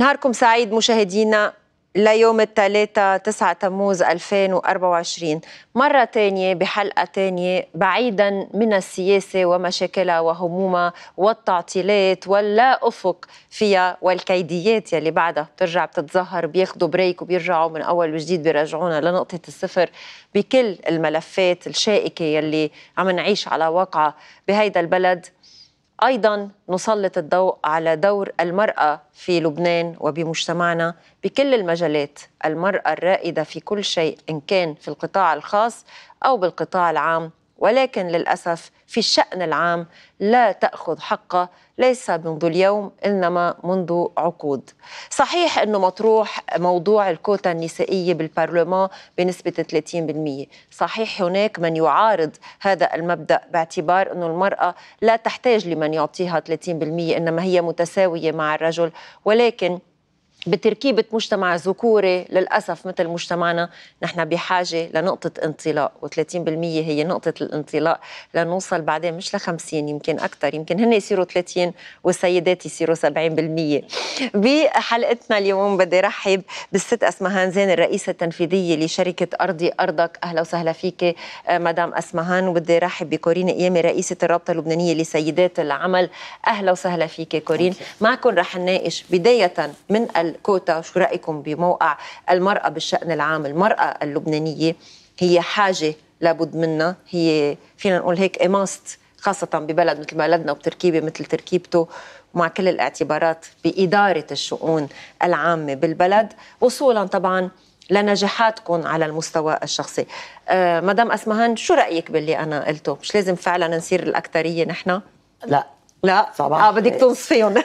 نهاركم سعيد مشاهدينا ليوم الثلاثاء 9 تموز 2024 مرة تانية بحلقة تانية بعيدا من السياسة ومشاكلها وهمومها والتعطيلات واللا أفق فيها والكيديات يلي بعدها بترجع بتتظهر بياخدوا بريك وبيرجعوا من أول وجديد بيرجعونا لنقطة الصفر بكل الملفات الشائكة يلي عم نعيش على واقعها بهيدا البلد ايضا نسلط الضوء على دور المراه في لبنان وبمجتمعنا بكل المجالات المراه الرائده في كل شيء ان كان في القطاع الخاص او بالقطاع العام ولكن للاسف في الشان العام لا تاخذ حقها ليس منذ اليوم إنما منذ عقود صحيح أنه مطروح موضوع الكوتا النسائية بالبرلمان بنسبة 30% صحيح هناك من يعارض هذا المبدأ باعتبار أنه المرأة لا تحتاج لمن يعطيها 30% إنما هي متساوية مع الرجل ولكن بتركيبة مجتمع ذكوري للأسف مثل مجتمعنا نحن بحاجة لنقطة انطلاق و30% هي نقطة الانطلاق لنوصل بعدين مش ل 50 يمكن أكثر يمكن هن يصيروا 30 والسيدات يصيروا 70% بحلقتنا اليوم بدي رحب بالست أسمهان زين الرئيسة التنفيذية لشركة أرضي أرضك أهلا وسهلا فيك آه، مدام أسمهان وبدي رحب بكورين إيامي رئيسة الرابطة اللبنانية لسيدات العمل أهلا وسهلا فيك كورين معكم رح نناقش بداية من الكوتا كوتا شو رأيكم بموقع المرأة بالشأن العام المرأة اللبنانية هي حاجة لابد منها هي فينا نقول هيك إماست خاصة ببلد مثل بلدنا وبتركيبة مثل تركيبته ومع كل الاعتبارات بإدارة الشؤون العامة بالبلد وصولا طبعا لنجاحاتكم على المستوى الشخصي آه مدام أسمهان شو رأيك باللي أنا قلته مش لازم فعلا نصير الأكثرية نحن لا لا صباح اه بدك تنصفيهم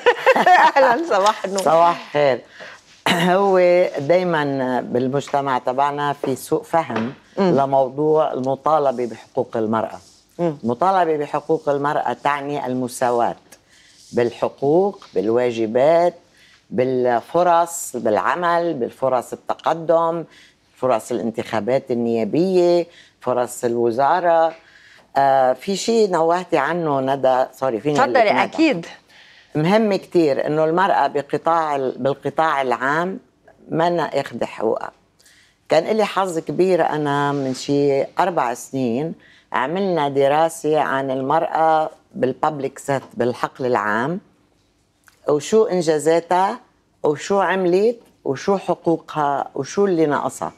اهلا صباح النور صباح خير هو دائما بالمجتمع تبعنا في سوء فهم م. لموضوع المطالبه بحقوق المراه المطالبه بحقوق المراه تعني المساواه بالحقوق بالواجبات بالفرص بالعمل بالفرص التقدم فرص الانتخابات النيابيه فرص الوزاره آه في شيء نوهتي عنه ندى سوري فيني تفضلي اكيد مهم كتير انه المراه بقطاع بالقطاع العام ما اخذ حقوقها كان لي حظ كبير انا من شيء اربع سنين عملنا دراسه عن المراه بالببليك سيت بالحقل العام وشو انجازاتها وشو عملت وشو حقوقها وشو اللي ناقصها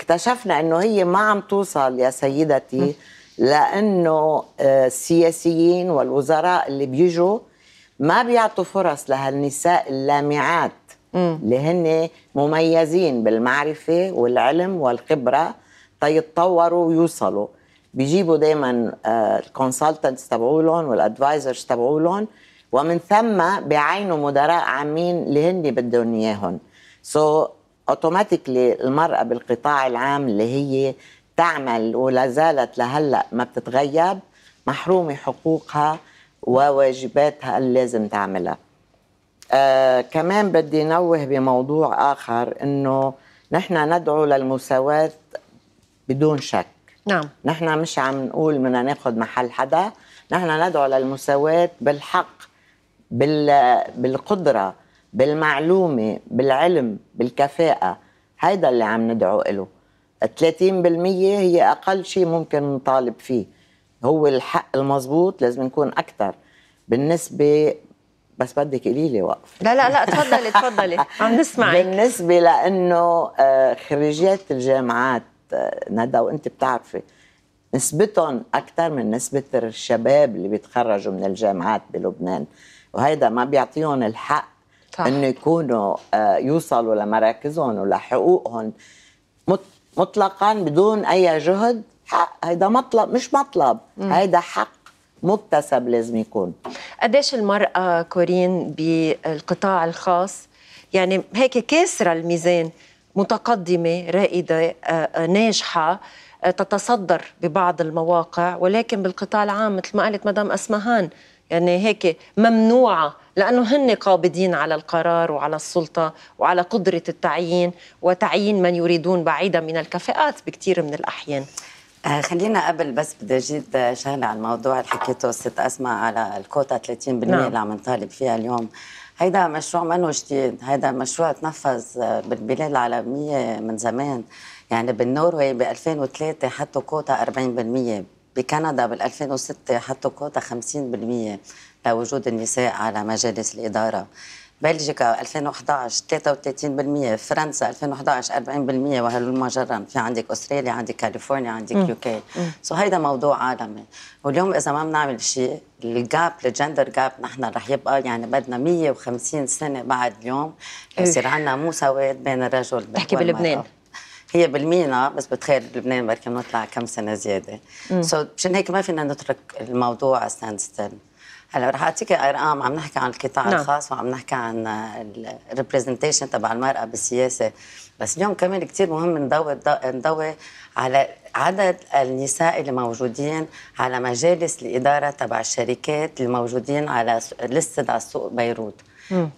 اكتشفنا انه هي ما عم توصل يا سيدتي م. لانه آه، السياسيين والوزراء اللي بيجوا ما بيعطوا فرص لهالنساء اللامعات اللي هن مميزين بالمعرفه والعلم والخبره تيتطوروا ويوصلوا بيجيبوا دائما الكونسلتنتس آه، تبعولهم والادفايزرز تبعولهم ومن ثم بيعينوا مدراء عامين اللي هن بدهم اياهم سو اوتوماتيكلي المراه بالقطاع العام اللي هي تعمل ولا زالت لهلا ما بتتغيب محرومه حقوقها وواجباتها اللي لازم تعملها آه كمان بدي نوه بموضوع اخر انه نحن ندعو للمساواه بدون شك نعم نحن مش عم نقول بدنا ناخذ محل حدا نحن ندعو للمساواه بالحق بال بالقدره بالمعلومه بالعلم بالكفاءه هيدا اللي عم ندعو له 30% هي أقل شيء ممكن نطالب فيه هو الحق المضبوط لازم نكون أكثر بالنسبة بس بدك قليله وقف لا لا لا تفضلي تفضلي عم نسمعك بالنسبة لأنه آه، خريجات الجامعات آه، ندى وأنت بتعرفي نسبتهم أكثر من نسبة الشباب اللي بيتخرجوا من الجامعات بلبنان وهيدا ما بيعطيهم الحق صح. انه يكونوا آه، يوصلوا لمراكزهم ولحقوقهم مطلقا بدون اي جهد حق هيدا مطلب مش مطلب هيدا حق مكتسب لازم يكون قديش المرأة كورين بالقطاع الخاص يعني هيك كاسرة الميزان متقدمة رائدة آه، آه، ناجحة آه، تتصدر ببعض المواقع ولكن بالقطاع العام مثل ما قالت مدام أسمهان يعني هيك ممنوعه لانه هن قابضين على القرار وعلى السلطه وعلى قدره التعيين وتعيين من يريدون بعيدا من الكفاءات بكثير من الاحيان آه، خلينا قبل بس بدي اجيب شغله على الموضوع اللي حكيته ست اسماء على الكوتا 30% نعم. اللي عم نطالب فيها اليوم هيدا مشروع منه جديد هيدا مشروع تنفذ آه، بالبلاد العالميه من زمان يعني بالنرويج ب 2003 حطوا كوتا 40% بكندا بال 2006 حطوا كوتا 50% لوجود النساء على مجالس الإدارة بلجيكا 2011 33% فرنسا 2011 40% وهلوما جرا في عندك استراليا عندك كاليفورنيا عندك يو كي سو هيدا موضوع عالمي واليوم اذا ما بنعمل شيء الجاب الجندر جاب نحن رح يبقى يعني بدنا 150 سنه بعد اليوم إيه. يصير عندنا مساواه بين الرجل بتحكي بلبنان هي بالمينا بس بتخيل لبنان بركي بنطلع كم سنه زياده سو so مشان هيك ما فينا نترك الموضوع ستاند ستيل هلا رح اعطيك ارقام عم نحكي عن القطاع نعم. الخاص وعم نحكي عن الريبرزنتيشن تبع المراه بالسياسه بس اليوم كمان كثير مهم نضوي نضوي على عدد النساء اللي موجودين على مجالس الاداره تبع الشركات اللي موجودين على لسه على سوق بيروت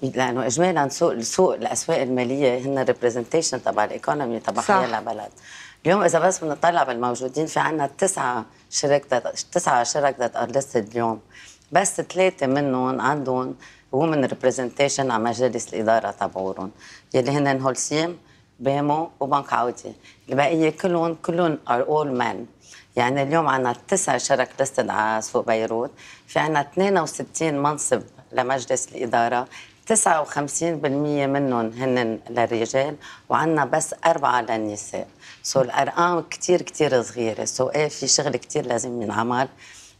لانه اجمالا سوق السوق الاسواق الماليه هن ريبريزنتيشن تبع الايكونومي تبع خيال البلد اليوم اذا بس بنطلع بالموجودين في عندنا تسعه شركة تسعه شرك ذات ار اليوم بس ثلاثه منهم عندهم ومن ريبرزنتيشن على مجالس الاداره تبعهم يلي هن هولسيم بامو وبنك عودي البقيه كلهم كلهم ار اول مان يعني اليوم عندنا تسع شرك لستد على سوق بيروت في عندنا 62 منصب لمجلس الإدارة 59% منهم هن للرجال وعندنا بس أربعة للنساء سو الأرقام كتير كتير صغيرة سو إيه في شغل كتير لازم ينعمل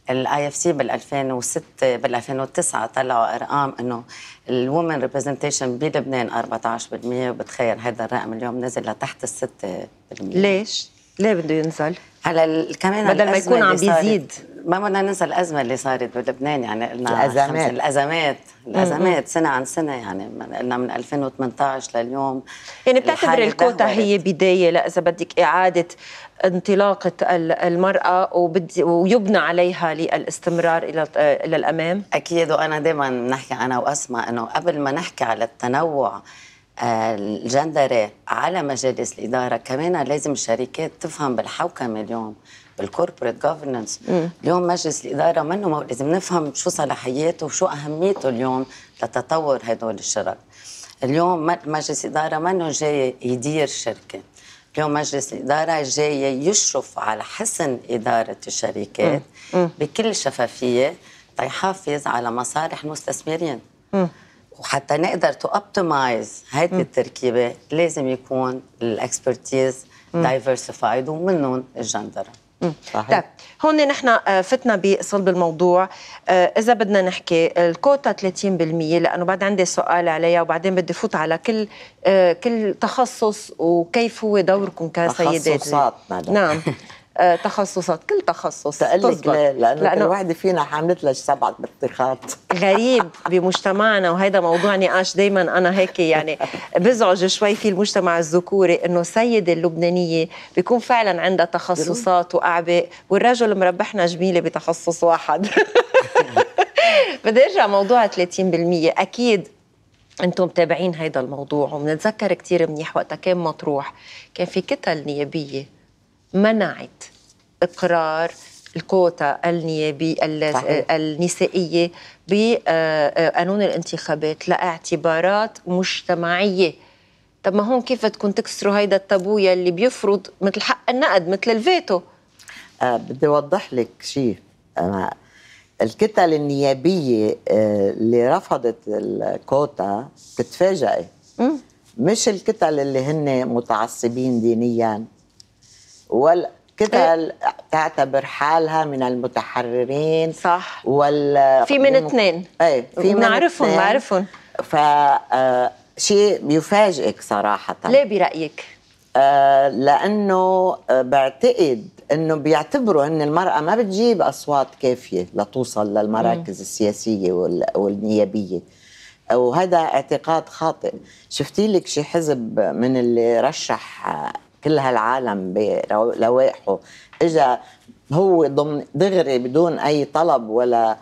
الاي اف سي بال 2006 بال 2009 طلعوا ارقام انه الومن ريبريزنتيشن بلبنان 14% وبتخيل هذا الرقم اليوم نزل لتحت ال 6% ليش؟ ليه بده ينزل؟ هلا كمان بدل ما يكون عم بيزيد ما بدنا ننسى الازمه اللي صارت بلبنان يعني قلنا الازمات الازمات الازمات سنه عن سنه يعني قلنا من 2018 لليوم يعني بتعتبر الكوتا هي بدايه اذا بدك اعاده انطلاقه المراه وبدي ويبنى عليها للاستمرار الى الى الامام اكيد وانا دائما بنحكي انا واسمع انه قبل ما نحكي على التنوع آه، الجندري على مجالس الإدارة كمان لازم الشركات تفهم بالحوكمة اليوم بالكوربريت جوفرنس اليوم مجلس الاداره منه مو... لازم نفهم شو صلاحياته وشو اهميته اليوم لتطور هدول الشرك اليوم مجلس الاداره منه جاي يدير شركه اليوم مجلس الإدارة جاي يشرف على حسن إدارة الشركات بكل شفافية تحافظ على مصالح المستثمرين وحتى نقدر تو اوبتمايز هذه التركيبة لازم يكون الإكسبرتيز دايفرسيفايد ومنهم الجندرة صحيح. طيب هون نحن آه، فتنا بصلب الموضوع آه، اذا بدنا نحكي الكوتا 30% لانه بعد عندي سؤال عليها وبعدين بدي فوت على كل آه، كل تخصص وكيف هو دوركم كسيدات تخصصات نعم آه، تخصصات كل تخصص تقلك ليه؟ لأنه, كل وحده فينا حاملت لها سبعة بطيخات غريب بمجتمعنا وهذا موضوع نقاش دائما أنا هيك يعني بزعج شوي في المجتمع الذكوري إنه السيدة اللبنانية بيكون فعلا عندها تخصصات وأعباء والرجل مربحنا جميلة بتخصص واحد بدي ارجع موضوع 30% اكيد انتم متابعين هيدا الموضوع وبنتذكر كثير منيح وقتها كان مطروح كان في كتل نيابيه منعت اقرار الكوتا النيابي النسائيه بقانون آه، آه، الانتخابات لاعتبارات مجتمعيه طب ما هون كيف بدكم تكسروا هيدا التابو يلي بيفرض مثل حق النقد مثل الفيتو أه بدي اوضح لك شيء الكتل النيابيه آه، اللي رفضت الكوتا بتتفاجئي مش الكتل اللي هن متعصبين دينيا وال كده إيه؟ تعتبر حالها من المتحررين صح وال في من اثنين ايه في من اثنين بنعرفهم ف آه، شيء بيفاجئك صراحه ليه برايك؟ آه، لانه بعتقد انه بيعتبروا ان المراه ما بتجيب اصوات كافيه لتوصل للمراكز السياسيه والنيابيه وهذا اعتقاد خاطئ شفتي لك شي حزب من اللي رشح كل هالعالم بلوائحه اجى هو ضمن دغري بدون اي طلب ولا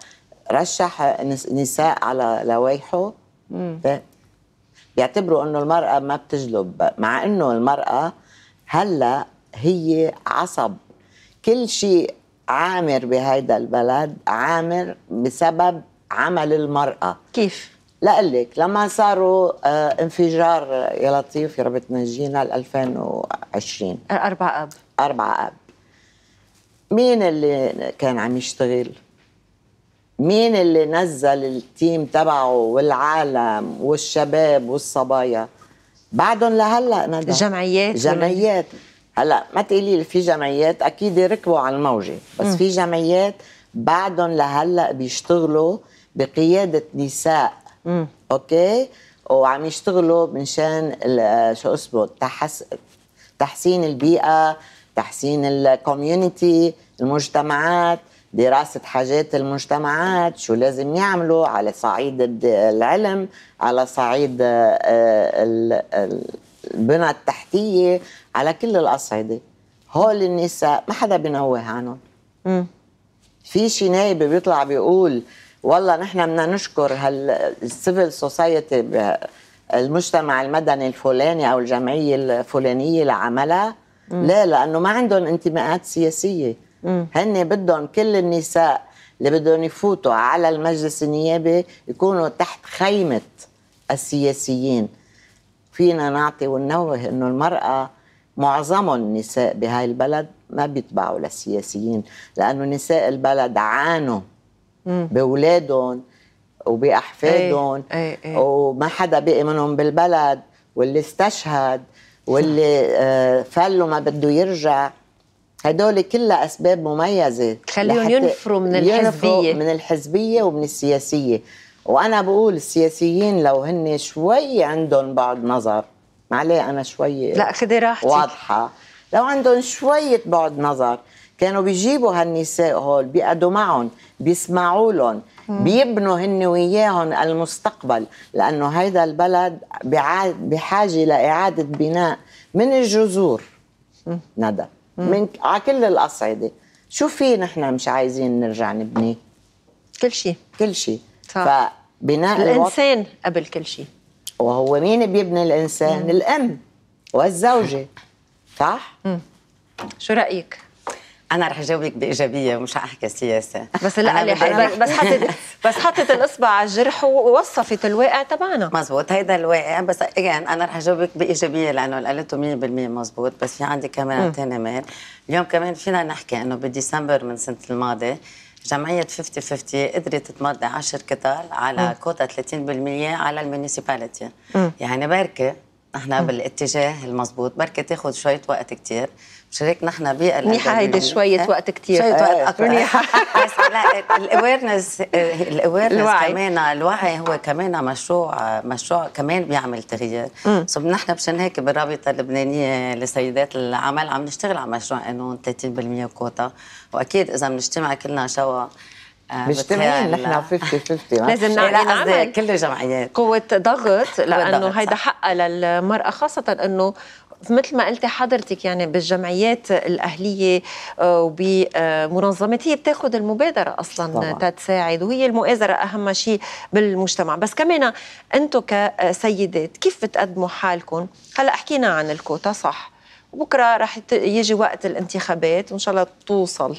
رشح نساء على لوائحه بيعتبروا انه المراه ما بتجلب مع انه المراه هلا هي عصب كل شيء عامر بهيدا البلد عامر بسبب عمل المراه كيف لقلك لما صاروا آه، انفجار يا لطيف يا رب تنجينا 2020 أربعة أب أربعة أب مين اللي كان عم يشتغل؟ مين اللي نزل التيم تبعه والعالم والشباب والصبايا؟ بعدهم لهلا ندى جمعيات جمعيات هلا ما تقولي في جمعيات اكيد ركبوا على الموجه بس م. في جمعيات بعدهم لهلا بيشتغلوا بقياده نساء مم. اوكي وعم يشتغلوا من شان شو اسمه تحس... تحسين البيئه تحسين الكوميونتي المجتمعات دراسة حاجات المجتمعات شو لازم يعملوا على صعيد العلم على صعيد آه، البنى التحتية على كل الأصعدة هول النساء ما حدا بينوه عنهم في شي نايب بيطلع بيقول والله نحن بدنا نشكر هالسيفل سوسايتي المجتمع المدني الفلاني او الجمعيه الفلانيه لعملها ليه لانه ما عندهم انتماءات سياسيه هن بدهم كل النساء اللي بدهم يفوتوا على المجلس النيابي يكونوا تحت خيمه السياسيين فينا نعطي وننوه انه المراه معظم النساء بهاي البلد ما بيتبعوا للسياسيين لانه نساء البلد عانوا باولادهم وباحفادهم إيه، إيه، إيه. وما حدا بقي منهم بالبلد واللي استشهد واللي آه، فل وما بده يرجع هدول كلها اسباب مميزه خليهم ينفروا من الحزبيه ينفروا من الحزبيه ومن السياسيه وانا بقول السياسيين لو هن شوي عندهم بعض نظر معليه انا شوي لا خدي راحتك واضحه لو عندهم شويه بعد نظر كانوا بيجيبوا هالنساء هول بيقعدوا معهم بيسمعوا لهم بيبنوا هن وياهم المستقبل لانه هيدا البلد بحاجه لاعاده بناء من الجذور ندى من على كل الاصعده شو في نحن مش عايزين نرجع نبني كل شيء كل شيء فبناء الانسان الوط... قبل كل شيء وهو مين بيبني الانسان مم. الام والزوجه صح مم. شو رايك انا رح جاوبك بايجابيه مش احكي سياسه بس لا بس حطت بس حطت الاصبع على الجرح ووصفت الواقع تبعنا مزبوط هيدا الواقع بس اجين انا رح جاوبك بايجابيه لانه اللي قلته 100% مزبوط بس في عندي كمان ثاني مال اليوم كمان فينا نحكي انه بديسمبر من سنه الماضي جمعية 50 قدرت تمضي 10 قطار على م. كوتا 30% على الميونيسيباليتي يعني بركة نحن بالاتجاه المضبوط بركة تاخذ شوية وقت كتير شاركنا احنا بيه منيحه هيدي شويه وقت كتير شويه وقت آه، اكثر منيحه بس لا الاويرنس الاويرنس كمان الوعي هو كمان مشروع مشروع كمان بيعمل تغيير سو نحن مشان هيك بالرابطه اللبنانيه لسيدات العمل عم نشتغل على مشروع قانون 30% كوتا واكيد اذا بنجتمع كلنا سوا آه، مجتمعين نحن 50 50 لازم نعمل كل الجمعيات قوة ضغط لأنه هيدا حقها للمرأة خاصة أنه مثل ما قلتي حضرتك يعني بالجمعيات الاهليه آه، وبمنظمات هي بتاخذ المبادره اصلا تتساعد وهي المؤازره اهم شيء بالمجتمع بس كمان انتم كسيدات كيف بتقدموا حالكم هلا حكينا عن الكوتا صح بكره رح يجي وقت الانتخابات وان شاء الله توصل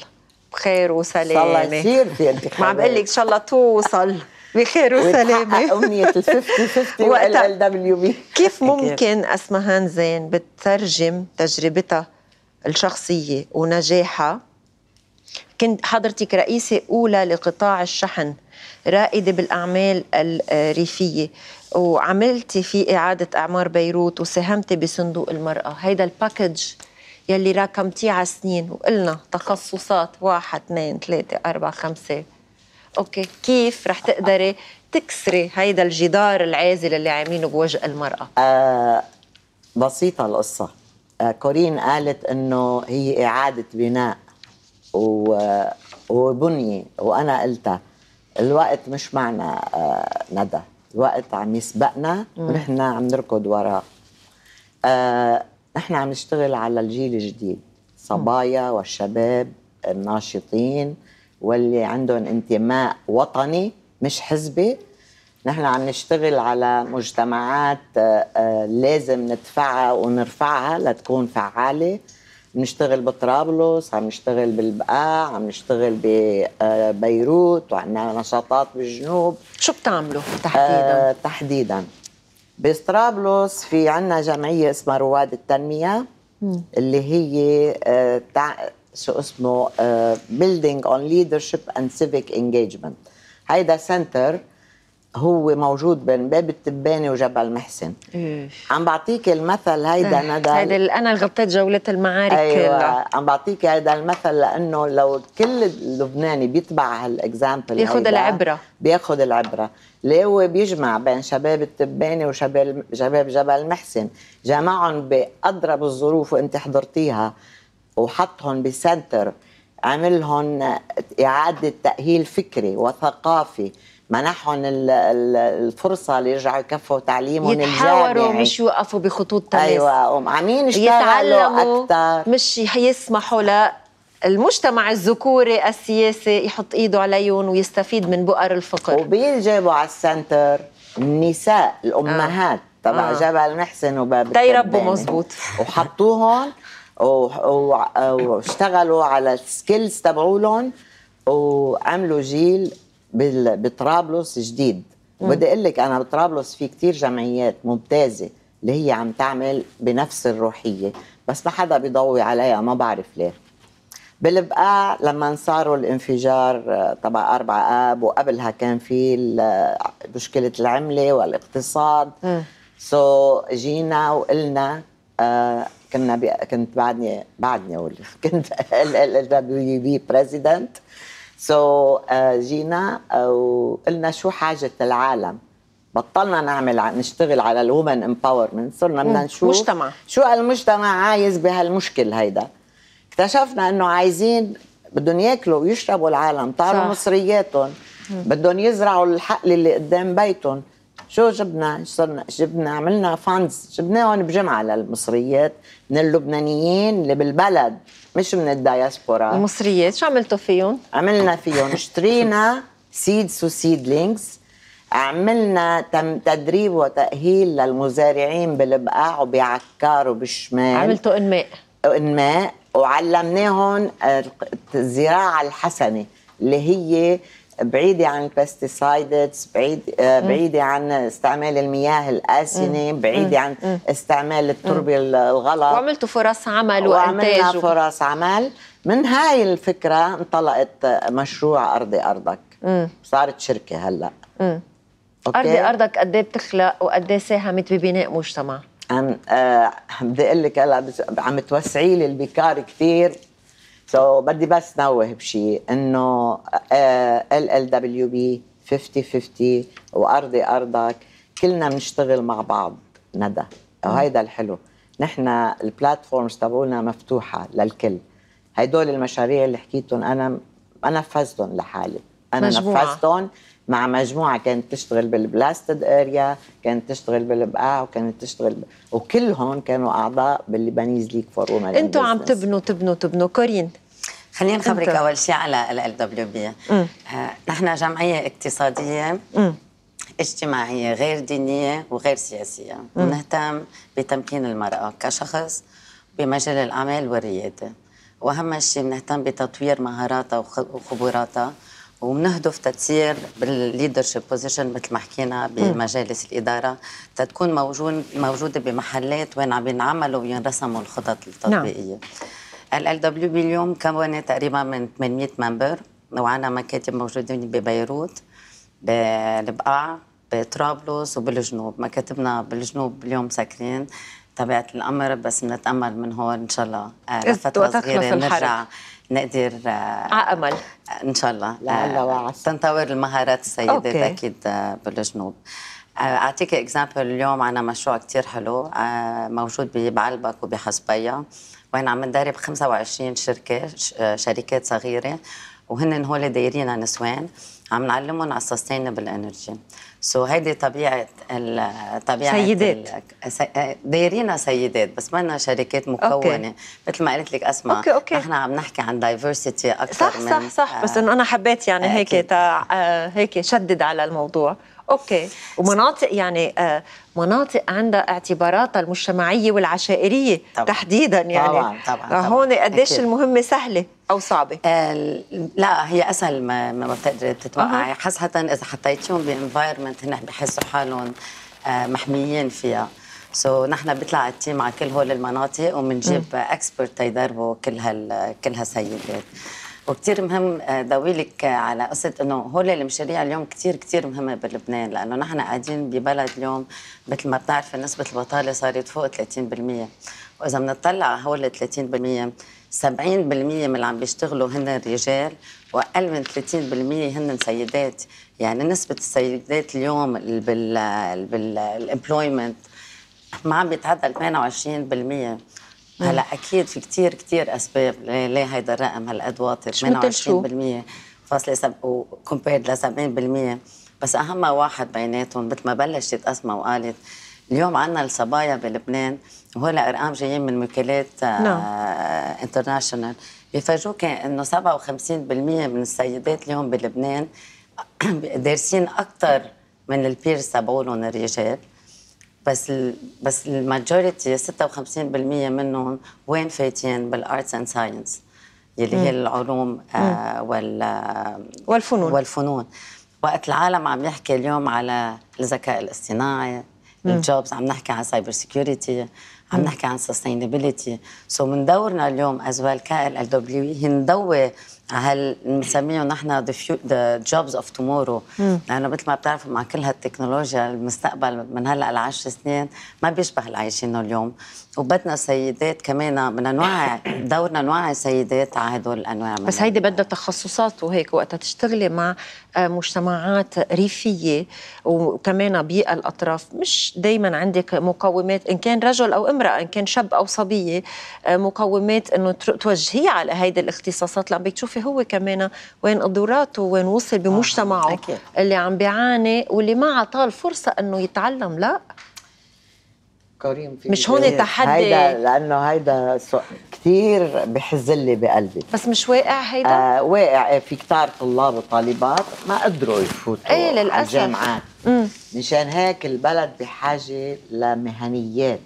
بخير وسلامه الله في انتخابات ما عم بقول لك ان شاء الله توصل بخير وسلامة أمنية الففتي وال ال دبليو بي كيف ممكن أسمهان زين بتترجم تجربتها الشخصية ونجاحها كنت حضرتك رئيسة أولى لقطاع الشحن رائدة بالأعمال الريفية وعملتي في إعادة إعمار بيروت وساهمتي بصندوق المرأة هيدا الباكج يلي راكمتيه على سنين وقلنا تخصصات واحد اثنين ثلاثة أربعة خمسة اوكي كيف رح تقدري تكسري هيدا الجدار العازل اللي عاملينه بوجه المراه آه بسيطه القصه آه كورين قالت انه هي اعاده بناء و... وبنيه وانا قلتها الوقت مش معنا آه ندى الوقت عم يسبقنا ونحن عم نركض وراه آه نحن عم نشتغل على الجيل الجديد صبايا والشباب الناشطين واللي عندهم انتماء وطني مش حزبي نحن عم نشتغل على مجتمعات آه، آه، لازم ندفعها ونرفعها لتكون فعالة بنشتغل بطرابلس عم نشتغل بالبقاع عم نشتغل ببيروت آه، وعنا نشاطات بالجنوب شو بتعملوا تحديدا؟ تحديدا بطرابلس في عندنا جمعية اسمها رواد التنمية اللي هي تع... شو اسمه بيلدينج اون ليدرشيب اند سيفيك انجيجمنت هيدا سنتر هو موجود بين باب التباني وجبل محسن إيه. عم بعطيك المثل هيدا آه. ندى هيدا انا غطيت جوله المعارك أيوة. كلها عم بعطيك هيدا المثل لانه لو كل اللبناني بيتبع هالاكزامبل بياخذ العبره بياخذ العبره ليه هو بيجمع بين شباب التباني وشباب شباب جبل محسن جمعهم باضرب الظروف وانت حضرتيها وحطهم بسنتر عملهم إعادة تأهيل فكري وثقافي منحهم الفرصه اللي يرجعوا يكفوا تعليمهم الجامعي يتحاوروا مش يوقفوا بخطوط تماس ايوه عم يشتغلوا اكثر مش يسمحوا المجتمع الذكوري السياسي يحط ايده عليهم ويستفيد من بؤر الفقر وبينجابوا على السنتر النساء الامهات آه. تبع آه. جبل محسن وباب تيربوا مزبوط وحطوهم واشتغلوا على السكيلز تبعولهم وعملوا جيل بطرابلس جديد وبدي اقول لك انا بطرابلس في كتير جمعيات ممتازه اللي هي عم تعمل بنفس الروحيه بس ما حدا بيضوي عليها ما بعرف ليه بالبقاع لما صاروا الانفجار آه، تبع أربعة آب وقبلها كان في آه، مشكلة العملة والاقتصاد سو so جينا وقلنا آه كنا بي... كنت بعدني بعدني اقول كنت ال ال دبليو بي بريزيدنت سو جينا آه، وقلنا شو حاجه العالم بطلنا نعمل نشتغل على الومن امباورمنت صرنا بدنا نشوف مجتمع شو المجتمع عايز بهالمشكل هيدا اكتشفنا انه عايزين بدهم ياكلوا ويشربوا العالم طاروا مصرياتهم بدهم يزرعوا الحقل اللي قدام بيتهم شو جبنا صرنا جبنا عملنا فاندز جبناهم بجمعه للمصريات من اللبنانيين اللي بالبلد مش من الدياسبورا المصريات شو عملتوا فيهم؟ عملنا فيهم اشترينا سيدز وسيدلينجز عملنا تم تدريب وتأهيل للمزارعين بالبقاع وبعكار وبالشمال عملتوا انماء انماء وعلمناهم الزراعه الحسنه اللي هي بعيدة عن البستيسايدتس بعيد آه، بعيدة عن استعمال المياه الآسنة بعيدة عن استعمال التربة الغلط وعملتوا فرص عمل وإنتاج وعملنا فرص عمل من هاي الفكرة انطلقت مشروع أرضي أرضك صارت شركة هلأ أرضي أرضك قد إيه بتخلق وقد إيه ساهمت ببناء مجتمع عم آه، بدي اقول لك هلا عم توسعي لي البكار كثير سو so, بدي بس نوه بشيء انه آه، ال ال دبليو بي 50 50 وارضي ارضك كلنا بنشتغل مع بعض ندى وهيدا الحلو نحن البلاتفورمز تبعونا مفتوحه للكل هدول المشاريع اللي حكيتهم انا انا نفذتهم لحالي انا نفذتهم مع مجموعه كانت تشتغل بالبلاستد اريا كانت تشتغل بالبقاع وكانت تشتغل ب... وكلهم كانوا اعضاء بالليبانيز ليك فور وومن انتوا عم تبنوا تبنوا تبنوا كورين خلينا نخبرك اول شيء على ال ال دبليو بي نحن جمعيه اقتصاديه م. اجتماعيه غير دينيه وغير سياسيه نهتم بتمكين المراه كشخص بمجال الاعمال والرياده واهم شيء بنهتم بتطوير مهاراتها وخبراتها وبنهدف تتصير بالليدرشيب بوزيشن مثل ما حكينا بمجالس الاداره تتكون موجود موجوده بمحلات وين عم ينعملوا وينرسموا الخطط التطبيقيه. نعم. ال دبليو بي اليوم كونه تقريبا من 800 ممبر وعنا مكاتب موجودين ببيروت بالبقاع بطرابلس وبالجنوب مكاتبنا بالجنوب اليوم ساكرين طبيعه الامر بس بنتامل من هون ان شاء الله آه، فتره صغيره نرجع الحرب. نقدر امل ان شاء الله لعل وعسى تنطور المهارات السيدة اكيد آه، بالجنوب آه، اعطيك اكزامبل اليوم عنا مشروع كتير حلو آه، موجود بعلبك وبحسبيا وين عم ندرب 25 شركه شركات صغيره وهن هول دايرينها نسوان عم نعلمهم على السستينبل انرجي سو هيدي طبيعه طبيعه سيدات دايرينها سيدات بس ما شركات مكونه أوكي. مثل ما قلت لك اسماء أوكي أوكي. نحن عم نحكي عن دايفرسيتي اكثر صح من صح صح آه بس انه انا حبيت يعني آه، هيك تا آه، هيك شدد على الموضوع اوكي ومناطق يعني آه، مناطق عندها اعتباراتها المجتمعيه والعشائريه طبعًا. تحديدا يعني طبعا طبعا, طبعًا. هون قديش أكيد. المهمه سهله او صعبه؟ آه لا هي اسهل ما ما بتقدري تتوقعي خاصه اذا حطيتيهم بانفايرمنت هن بحسوا حالهم آه، محميين فيها سو so, نحن بيطلع التيم على كل هول المناطق وبنجيب اكسبرت تيدربوا كل هال كل هالسيدات وكثير مهم آه، لك آه، على قصه انه هول المشاريع اليوم كثير كثير مهمه بلبنان لانه نحن قاعدين ببلد اليوم مثل ما بتعرفي نسبه البطاله صارت فوق 30% واذا بنطلع هول 30% 70% من اللي عم بيشتغلوا هن رجال واقل من 30% هن سيدات يعني نسبه السيدات اليوم بال بالامبلويمنت ما عم بيتعدى 28% هلا إيه. اكيد في كثير كثير اسباب ليه هيدا الرقم هالقد واطي 28% فاصلة سب... وكومبيرد ل 70% بس اهم واحد بيناتهم مثل ما بلشت اسما وقالت اليوم عندنا الصبايا بلبنان وهلا ارقام جايين من وكالات انترناشونال آه، نعم. بيفرجوك انه 57% من السيدات اليوم بلبنان دارسين اكثر من البيرس تبعولهم الرجال بس الـ بس الماجوريتي 56% منهم وين فايتين بالارتس اند ساينس يلي هي العلوم آه، وال والفنون والفنون وقت العالم عم يحكي اليوم على الذكاء الاصطناعي الجوبز عم نحكي عن سايبر سيكيورتي عم نحكي عن سستينابيلتي سو so من دورنا اليوم از ويل كال دبليو هي نضوي هل بنسميهم نحن ذا فيو ذا جوبز اوف تومورو لانه مثل ما بتعرفوا مع كل هالتكنولوجيا المستقبل من هلا ل 10 سنين ما بيشبه اللي عايشينه اليوم وبدنا سيدات كمان بدنا نوعي دورنا نوعي سيدات على هدول الانواع بس هيدي بدها تخصصات وهيك وقتها تشتغلي مع آه، مجتمعات ريفيه وكمان بيئه الاطراف مش دائما عندك مقومات ان كان رجل او امراه ان كان شاب او صبيه آه، مقومات انه توجهيه على هيدي الاختصاصات لان بتشوفي هو كمان وين قدراته وين وصل آه، بمجتمعه أكيد. اللي عم بيعاني واللي ما عطاه الفرصه انه يتعلم لا كريم في مش هون تحدي هيدا لانه هيدا كثير بحز لي بقلبي بس مش واقع هيدا؟ آه واقع إيه، في كتار طلاب وطالبات ما قدروا يفوتوا ايه للاسف الجامعات مشان هيك البلد بحاجه لمهنيات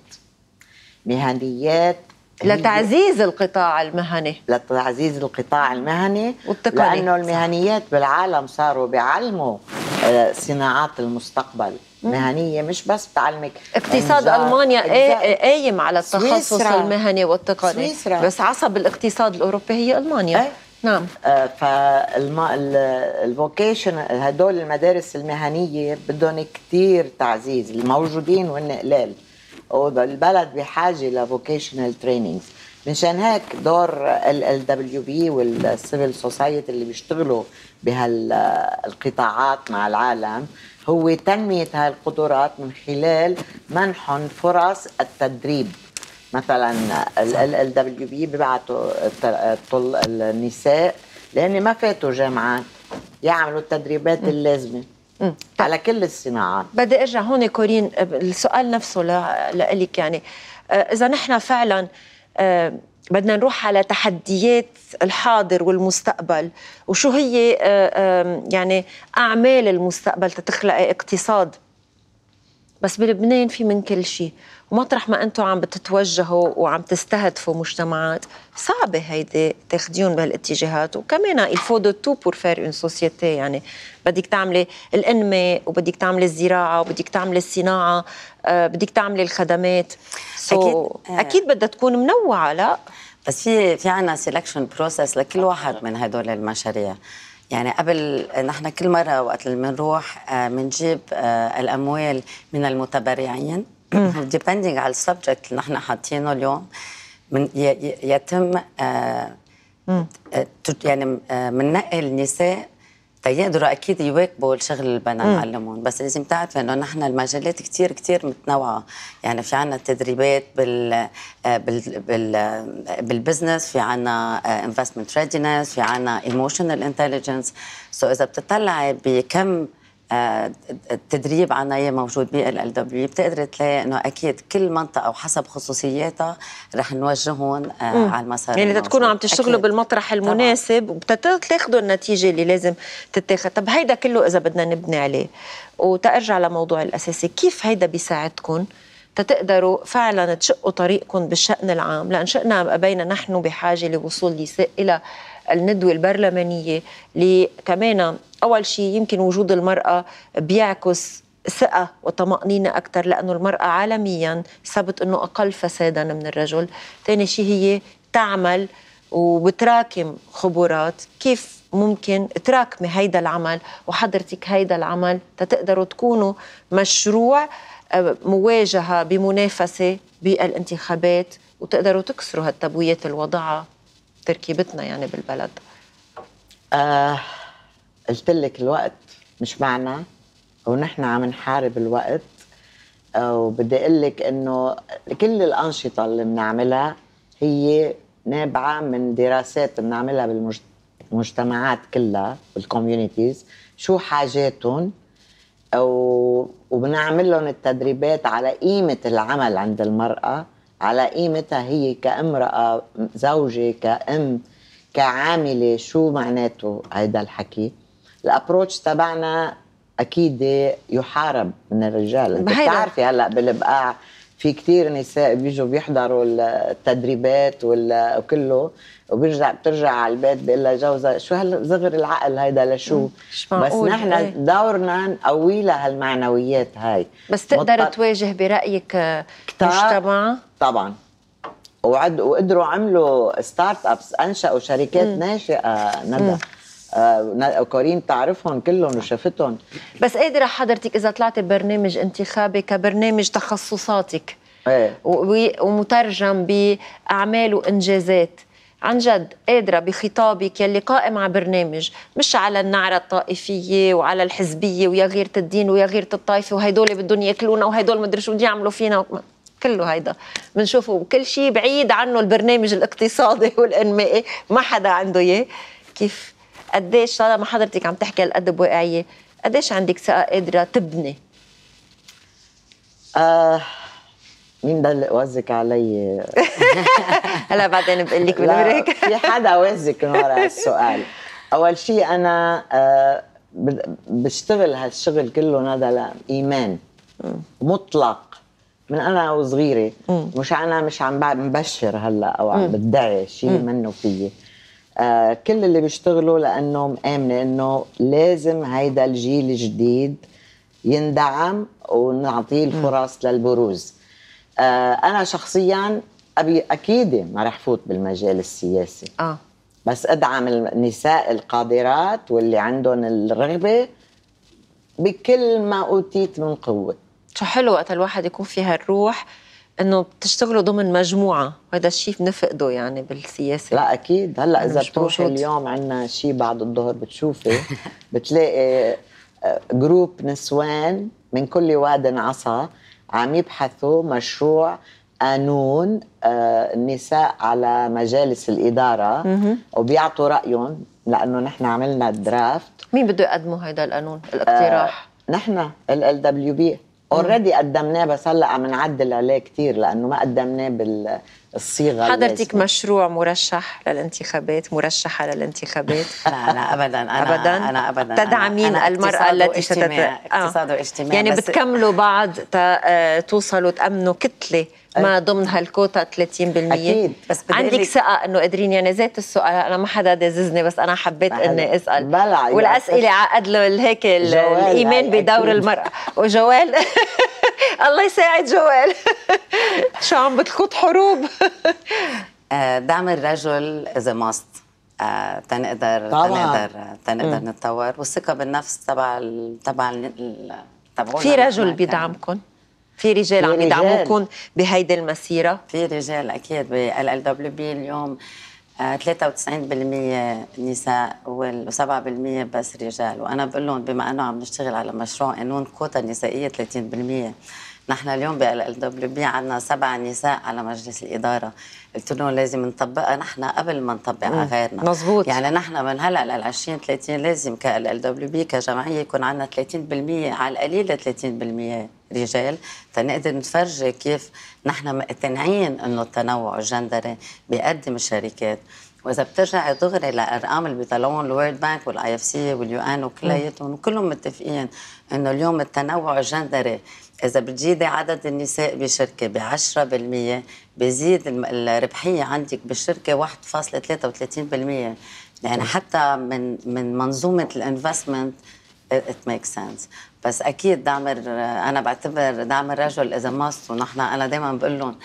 مهنيات لتعزيز القطاع المهني لتعزيز القطاع المهني والتقني لانه المهنيات بالعالم صاروا بيعلموا آه، صناعات المستقبل مهنيه مش بس بتعلمك اقتصاد يعني المانيا قايم على التخصص سويسرا. المهني والتقني سويسرا. بس عصب الاقتصاد الاوروبي هي المانيا أي. نعم آه، فالفوكيشن هدول المدارس المهنيه بدهم كثير تعزيز الموجودين وهن قلال والبلد بحاجه لفوكيشنال تريننجز مشان هيك دور ال ال دبليو بي والسيفل سوسايتي اللي بيشتغلوا بهالقطاعات مع العالم آه هو تنمية هاي القدرات من خلال منحهم فرص التدريب مثلا ال ال دبليو بي ببعثوا النساء لان ما فاتوا جامعات يعملوا التدريبات اللازمه طيب. على كل الصناعات بدي ارجع هون كورين السؤال نفسه لك يعني آه، اذا نحن فعلا آه، بدنا نروح على تحديات الحاضر والمستقبل وشو هي آه، يعني اعمال المستقبل تتخلق اقتصاد بس بلبنان في من كل شيء ومطرح ما انتم عم بتتوجهوا وعم تستهدفوا مجتمعات صعبه هيدي تاخديهم بهالاتجاهات وكمان الفو دو تو بور فير اون سوسيتي يعني بدك تعملي الانمي وبدك تعملي الزراعه وبدك تعملي الصناعه آه، بدك تعملي الخدمات so اكيد آه. اكيد بدها تكون منوعه لا بس في في عنا سيلكشن بروسيس لكل واحد من هدول المشاريع يعني قبل نحن كل مره وقت اللي بنروح آه، بنجيب الاموال من المتبرعين ديبندينج على السبجكت اللي نحن حاطينه اليوم من يتم يعني بننقي النساء تيقدروا طيب، اكيد يواكبوا الشغل اللي بدنا نعلمهم بس لازم تعرف انه نحن المجالات كثير كثير متنوعه يعني في عنا تدريبات آه، بال بال بال آه، بالبزنس في عنا انفستمنت آه، ريدينس في عنا ايموشنال انتليجنس سو اذا بتطلعي بكم آه، التدريب عنا اياه موجود بال ال دبليو بتقدر تلاقي انه اكيد كل منطقه وحسب خصوصياتها رح نوجههم آه، على المسار يعني تكونوا عم تشتغلوا بالمطرح المناسب وبتاخذوا النتيجه اللي لازم تتاخذ طب هيدا كله اذا بدنا نبني عليه وتارجع لموضوع الاساسي كيف هيدا بيساعدكم تتقدروا فعلا تشقوا طريقكم بالشأن العام لأن شئنا بينا نحن بحاجة لوصول الى الندوة البرلمانية اللي كمان أول شيء يمكن وجود المرأة بيعكس ثقة وطمأنينة أكثر لأنه المرأة عالميا ثبت أنه أقل فسادا من الرجل ثاني شيء هي تعمل وبتراكم خبرات كيف ممكن تراكمي هيدا العمل وحضرتك هيدا العمل تتقدروا تكونوا مشروع آه، مواجهة بمنافسة بالانتخابات وتقدروا تكسروا هالتبويات الوضعة تركيبتنا يعني بالبلد آه قلت لك الوقت مش معنا ونحن عم نحارب الوقت آه، وبدي اقول لك انه كل الانشطه اللي بنعملها هي نابعه من دراسات بنعملها بالمجتمعات كلها بالكوميونيتيز شو حاجاتهم وبنعمل لهم التدريبات على قيمه العمل عند المراه على قيمتها هي كامرأة زوجة كأم كعاملة شو معناته هيدا الحكي الابروتش تبعنا اكيد يحارب من الرجال انت بتعرفي هلا بالبقاع في كتير نساء بيجوا بيحضروا التدريبات وكله وبيرجع بترجع على البيت بيقول لها جوزها شو هالصغر العقل هيدا لشو بس نحن إيه. دورنا نقوي لها هالمعنويات هاي بس تقدر مضطر... تواجه برايك آه، مجتمع طبعا وعد وقدروا عملوا ستارت ابس انشأوا شركات مم. ناشئه ندى كورين آه، تعرفهم كلهم وشافتهم بس قادره حضرتك اذا طلعتي برنامج انتخابي كبرنامج تخصصاتك ايه ومترجم باعمال وانجازات عن جد قادره بخطابك يلي قائم على برنامج مش على النعره الطائفيه وعلى الحزبيه ويا غيره الدين ويا غيره الطائفه وهيدول بدهم ياكلونا وهيدول مدري شو بدهم يعملوا فينا كله هيدا بنشوفه كل شيء بعيد عنه البرنامج الاقتصادي والانمائي ما حدا عنده اياه كيف قديش طالما حضرتك عم تحكي هالقد بواقعيه قديش عندك ثقه قادره تبني؟ آه مين دلق وزك علي هلا بعدين بقول لك بالبريك في حدا وزك من ورا السؤال اول شيء انا آه بشتغل هالشغل كله ندى لايمان مطلق من انا وصغيره مش انا مش عم ببشر هلا او عم بدعي شيء منه فيي آه، كل اللي بيشتغلوا لانه مآمنه انه لازم هيدا الجيل الجديد يندعم ونعطيه الفرص للبروز آه انا شخصيا ابي اكيد ما رح فوت بالمجال السياسي اه بس ادعم النساء القادرات واللي عندهم الرغبه بكل ما اوتيت من قوه شو حلو وقت الواحد يكون فيها الروح انه بتشتغلوا ضمن مجموعه وهذا الشيء بنفقده يعني بالسياسه لا اكيد هلا اذا بتروح اليوم عندنا شيء بعد الظهر بتشوفي بتلاقي آه، جروب نسوان من كل واد عصا عم يبحثوا مشروع قانون آه، النساء على مجالس الاداره وبيعطوا رايهم لانه نحن عملنا درافت مين بده يقدموا هذا القانون آه، الاقتراح نحن ال دبليو بي اوريدي قدمناه بس هلا عم نعدل عليه كثير لانه ما قدمناه بالصيغه حضرتك مشروع مرشح للانتخابات مرشحه للانتخابات لا لا ابدا انا ابدا انا ابدا تدعمين أنا المراه التي تتت... اقتصاد واجتماع يعني بتكملوا بعض آه، توصلوا تامنوا كتله ما ضمن هالكوتا 30% اكيد بس عندك ثقه انه قادرين يعني زيت السؤال انا ما حدا دززني بس انا حبيت اني اسال بلع والاسئله عقد له هيك الايمان بدور المراه وجوال الله يساعد جوال شو عم بتخوض حروب آه، دعم الرجل از آه، ماست تنقدر طبعا. تنقدر تنقدر نتطور والثقه بالنفس تبع تبع تبعونا في رجل بيدعمكم في رجال عم يدعموكم بهيدي المسيره في رجال اكيد بال ال دبليو بي اليوم 93% آه، نساء و7% بس رجال وانا بقول لهم بما انه عم نشتغل على مشروع قانون كوتا نسائيه 30% نحن اليوم بال ال دبليو بي عندنا سبع نساء على مجلس الاداره قلت لهم لازم نطبقها نحن قبل ما نطبقها غيرنا مزبوط. يعني نحن من هلا لل 20 30 لازم كال دبليو بي كجمعيه يكون عندنا 30% على القليل 30% رجال تنقدر نفرجي كيف نحن مقتنعين انه التنوع الجندري بيقدم الشركات واذا بترجعي دغري لارقام اللي بيطلعوهم الورد بانك والاي اف سي واليو ان وكلياتهم وكلهم متفقين انه اليوم التنوع الجندري اذا بتزيدي عدد النساء بشركه ب 10% بزيد الربحيه عندك بالشركه 1.33% يعني حتى من من منظومه الانفستمنت ات ميك سنس بس اكيد دعم انا بعتبر دعم الرجل اذا ماست ونحن انا دائما بقول لهم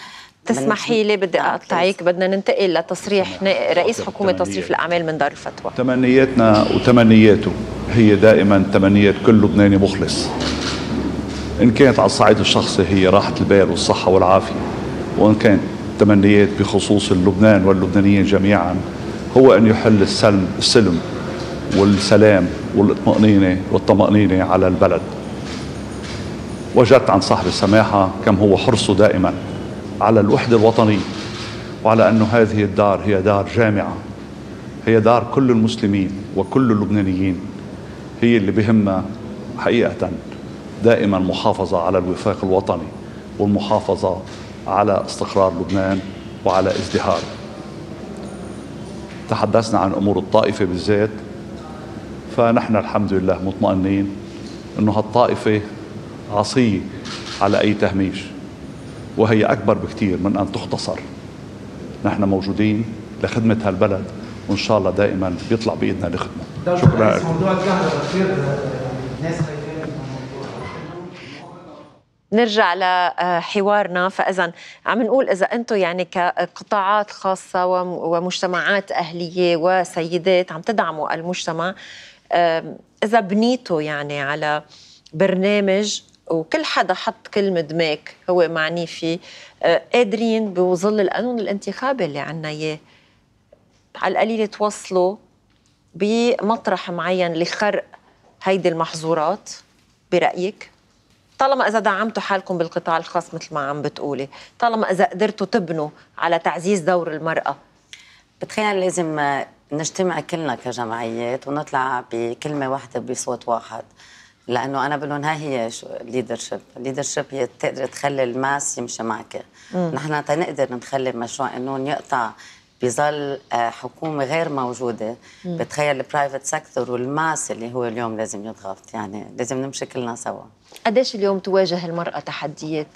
تسمحي لي بدي اقطعك بدنا ننتقل لتصريح رئيس حكومه تصريف الاعمال من دار الفتوى تمنياتنا وتمنياته هي دائما تمنيات كل لبناني مخلص ان كانت على الصعيد الشخصي هي راحه البال والصحه والعافيه وان كانت تمنيات بخصوص لبنان واللبنانيين جميعا هو ان يحل السلم السلم والسلام والاطمئنينه والطمانينه على البلد وجدت عن صاحب السماحه كم هو حرصه دائما على الوحدة الوطنية وعلى أن هذه الدار هي دار جامعة هي دار كل المسلمين وكل اللبنانيين هي اللي بهمها حقيقة دائما المحافظة على الوفاق الوطني والمحافظة على استقرار لبنان وعلى ازدهاره تحدثنا عن أمور الطائفة بالذات فنحن الحمد لله مطمئنين أنه هالطائفة عصية على أي تهميش وهي أكبر بكثير من أن تختصر نحن موجودين لخدمة هالبلد وإن شاء الله دائما بيطلع بإيدنا لخدمة طيب، شكرا موضوع الكهرباء كثير آه، نرجع لحوارنا فاذا عم نقول اذا انتم يعني كقطاعات خاصه ومجتمعات اهليه وسيدات عم تدعموا المجتمع اذا بنيتوا يعني على برنامج وكل حدا حط كلمة دماك هو معني فيه آه، قادرين بظل القانون الانتخابي اللي عنا إياه على القليلة توصلوا بمطرح معين لخرق هيدي المحظورات برأيك طالما إذا دعمتوا حالكم بالقطاع الخاص مثل ما عم بتقولي طالما إذا قدرتوا تبنوا على تعزيز دور المرأة بتخيل لازم نجتمع كلنا كجمعيات ونطلع بكلمة واحدة بصوت واحد لانه انا بقول لهم هاي هي الليدر شيب، الليدر شيب هي تقدر تخلي الماس يمشي معك، نحن تنقدر نخلي مشروع انه يقطع بظل آه، حكومه غير موجوده مم. بتخيل البرايفت سيكتور والماس اللي هو اليوم لازم يضغط يعني لازم نمشي كلنا سوا قديش اليوم تواجه المراه تحديات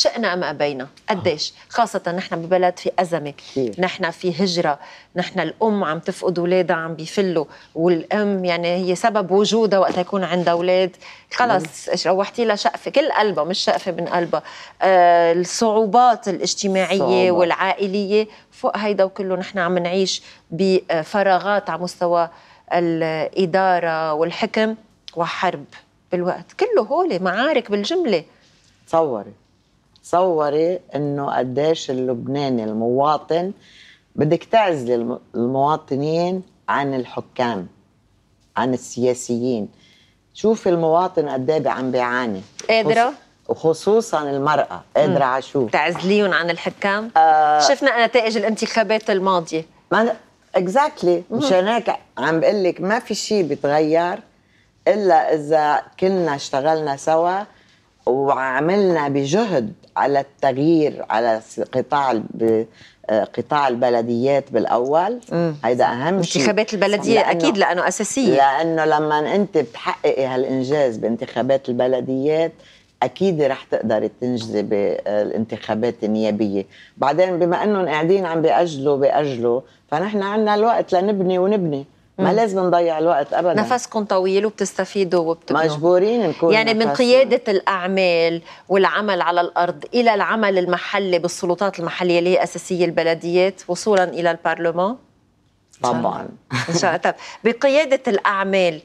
شئنا ام ابينا قديش خاصه نحن ببلد في ازمه نحن في هجره نحن الام عم تفقد اولادها عم بيفلوا والام يعني هي سبب وجودها وقت يكون عندها اولاد خلص روحتي لها شقفه كل قلبها مش شقفه من قلبها آه الصعوبات الاجتماعيه صعوبة. والعائليه فوق هيدا وكله نحن عم نعيش بفراغات على مستوى الاداره والحكم وحرب بالوقت كله هولي معارك بالجمله تصوري تصوري انه قديش اللبناني المواطن بدك تعزلي المواطنين عن الحكام عن السياسيين شوف المواطن قد ايه عم بيعاني قادره وخصوصا المرأة قادرة على شو تعزليهم عن الحكام آه شفنا نتائج الانتخابات الماضية ما اكزاكتلي مشان هيك عم بقول لك ما في شيء بيتغير الا اذا كنا اشتغلنا سوا وعملنا بجهد على التغيير على قطاع آه، قطاع البلديات بالاول هيدا اهم شيء انتخابات البلديه لأنه اكيد لانه اساسيه لانه لما انت بتحققي هالانجاز بانتخابات البلديات اكيد رح تقدري تنجزي بالانتخابات آه، النيابيه بعدين بما انهم قاعدين عم بياجلوا بياجلوا فنحن عندنا الوقت لنبني ونبني ما لازم نضيع الوقت ابدا نفسكم طويل وبتستفيدوا وبتبنوا مجبورين نكون يعني من قياده الاعمال والعمل على الارض الى العمل المحلي بالسلطات المحليه اللي هي اساسيه البلديات وصولا الى البرلمان طبعا ان شاء الله طب بقياده الاعمال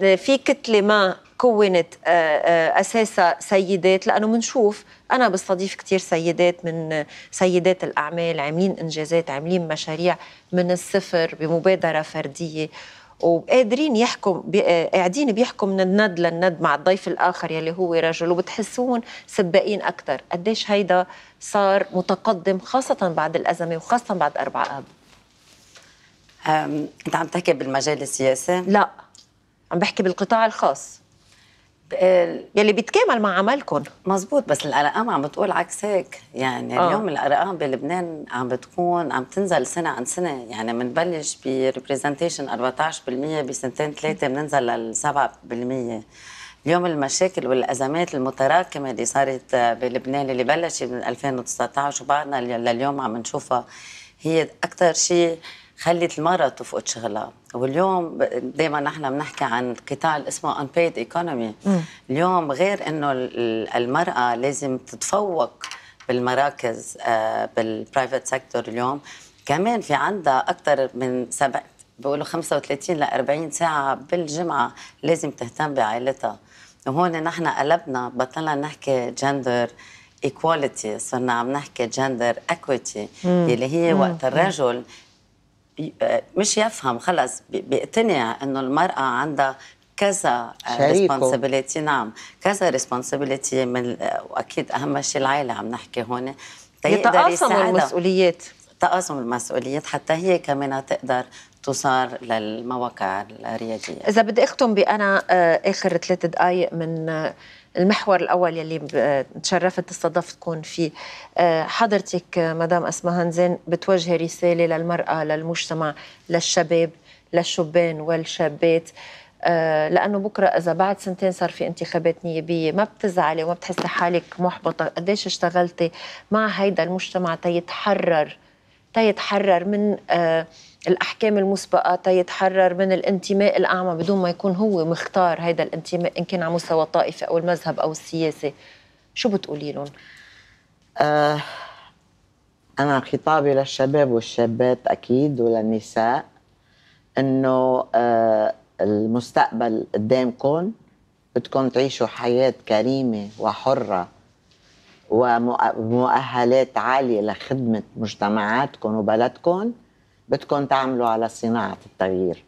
في كتله ما كونت آه، آه، اساسها سيدات لانه بنشوف انا بستضيف كثير سيدات من سيدات الاعمال عاملين انجازات عاملين مشاريع من الصفر بمبادره فرديه وقادرين يحكم قاعدين بيحكوا من الند للند مع الضيف الاخر يلي هو رجل وبتحسون سباقين اكثر قديش هيدا صار متقدم خاصه بعد الازمه وخاصه بعد أربعة اب انت عم تحكي بالمجال السياسي لا عم بحكي بالقطاع الخاص آه، يلي بيتكامل مع عملكم مزبوط بس الارقام عم بتقول عكس هيك يعني أوه. اليوم الارقام بلبنان عم بتكون عم تنزل سنه عن سنه يعني بنبلش بريبريزنتيشن 14% بسنتين ثلاثه بننزل لل 7% اليوم المشاكل والازمات المتراكمه اللي صارت آه، بلبنان اللي بلشت من 2019 وبعدنا لليوم عم نشوفها هي اكثر شيء خلت المرأة تفقد شغلها واليوم دائما نحن بنحكي عن قطاع اسمه unpaid economy ايكونومي اليوم غير انه المرأة لازم تتفوق بالمراكز آه، بالبرايفت سيكتور اليوم كمان في عندها أكثر من سبع بيقولوا 35 ل 40 ساعة بالجمعة لازم تهتم بعائلتها وهون نحن قلبنا بطلنا نحكي جندر ايكواليتي صرنا عم نحكي جندر اكويتي اللي هي وقت الرجل مم. آه، مش يفهم خلص بيقتنع انه المراه عندها كذا آه، ريسبونسابيلتي نعم كذا ريسبونسابيلتي من واكيد اهم شيء العائله عم نحكي هون يتقاسموا المسؤوليات تقاسم المسؤوليات حتى هي كمان تقدر تصار للمواقع الرياضيه. اذا بدي اختم بانا آه، اخر ثلاث دقائق من المحور الاول يلي تشرفت استضفتكم فيه آه، حضرتك آه، مدام اسماء هنزين بتوجهي رساله للمراه للمجتمع للشباب للشبان والشابات آه، لانه بكره اذا بعد سنتين صار في انتخابات نيابيه ما بتزعلي وما بتحسي حالك محبطه قديش اشتغلتي مع هيدا المجتمع تيتحرر تيتحرر من آه الاحكام المسبقه تيتحرر من الانتماء الاعمى بدون ما يكون هو مختار هذا الانتماء ان كان على مستوى الطائفه او المذهب او السياسه شو بتقولي لهم آه انا خطابي للشباب والشابات اكيد وللنساء انه آه المستقبل قدامكم بدكم تعيشوا حياه كريمه وحره ومؤهلات عاليه لخدمه مجتمعاتكم وبلدكم بدكم تعملوا على صناعة التغيير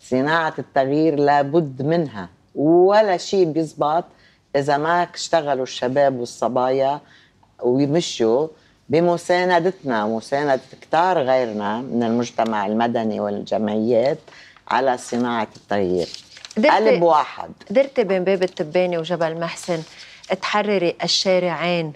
صناعة التغيير لابد منها ولا شيء بيزبط إذا ما اشتغلوا الشباب والصبايا ويمشوا بمساندتنا مساندة كتار غيرنا من المجتمع المدني والجمعيات على صناعة التغيير قلب واحد قدرتي بين باب التباني وجبل محسن تحرري الشارعين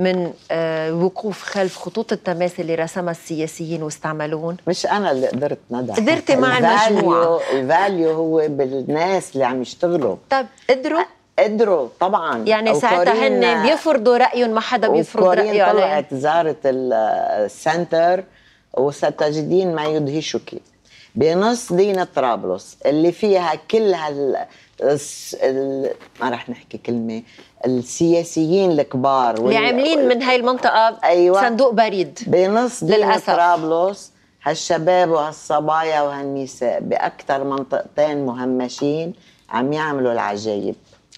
من آه، وقوف خلف خطوط التماس اللي رسمها السياسيين واستعملوهم مش انا اللي قدرت ندعم قدرتي مع المجموعه الفاليو هو بالناس اللي عم يشتغلوا طب قدروا قدروا طبعا يعني ساعتها هن بيفرضوا رايهم ما حدا بيفرض رايه عليهم طلعت زارت السنتر وستجدين ما يدهشك بنص دينا طرابلس اللي فيها كل هال ما رح نحكي كلمه السياسيين الكبار اللي عاملين من هاي المنطقه أيوة صندوق بريد بنص للاسف طرابلس هالشباب وهالصبايا وهالنساء باكثر منطقتين مهمشين عم يعملوا العجايب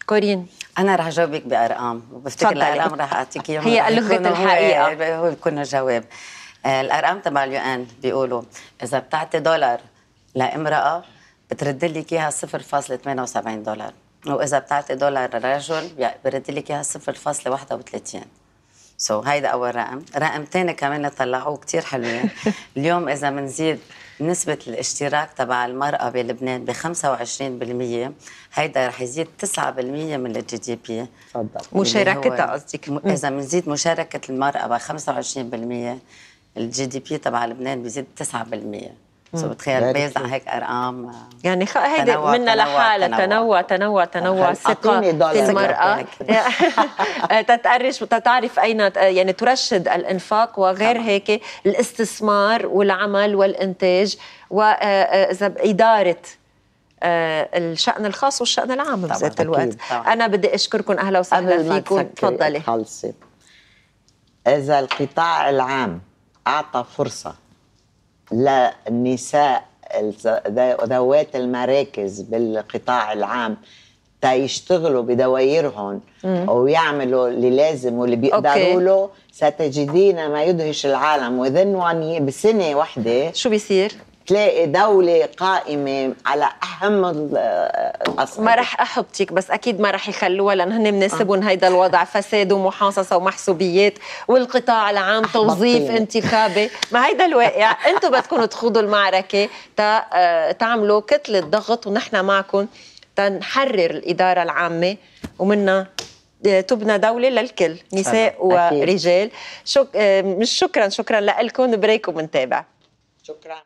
كورين انا رح جاوبك بارقام وبفتكر الارقام رح اعطيك اياهم هي لغه الحقيقه هو بيكون الجواب آه، الارقام تبع اليو ان بيقولوا اذا بتعطي دولار لامراه بترد لك اياها 0.78 دولار واذا بتعطي دولار لرجل يعني بيرد لك اياها 0.31 سو so, هيدا اول رقم رقم ثاني كمان طلعوه كثير حلوين اليوم اذا بنزيد نسبة الاشتراك تبع المرأة بلبنان ب 25% هيدا رح يزيد 9% من الجي دي بي تفضل مشاركتها قصدك اذا بنزيد مشاركة المرأة ب 25% الجي دي بي تبع لبنان بيزيد 9% سو بتخيل بيزع هيك ارقام آه، يعني خ... هيدي منا لحالها تنوع تنوع تنوع ثقه المراه آه، تتقرش وتتعرف اين آه، يعني ترشد الانفاق وغير طبعا. هيك الاستثمار والعمل والانتاج واداره الشأن الخاص والشأن العام بذات الوقت طبعا. أنا بدي أشكركم أهلا وسهلا فيكم تفضلي خلصي إذا القطاع العام أعطى فرصة للنساء ذوات المراكز بالقطاع العام يشتغلوا بدوايرهم ويعملوا اللي لازم واللي بيقدروا له ستجدين ما يدهش العالم وذن بسنه واحده شو بيصير؟ تلاقي دولة قائمة على أهم الأصل ما رح أحبتك بس أكيد ما رح يخلوها لأن هن مناسبهم آه. هيدا الوضع فساد ومحاصصة ومحسوبيات والقطاع العام توظيف انتخابي ما هيدا الواقع أنتم بدكم تخوضوا المعركة آه، تعملوا كتلة ضغط ونحن معكم تنحرر الإدارة العامة ومنها آه، تبنى دولة للكل نساء ورجال شك... آه، مش شكرا شكرا لكم بريك ومنتابع شكرا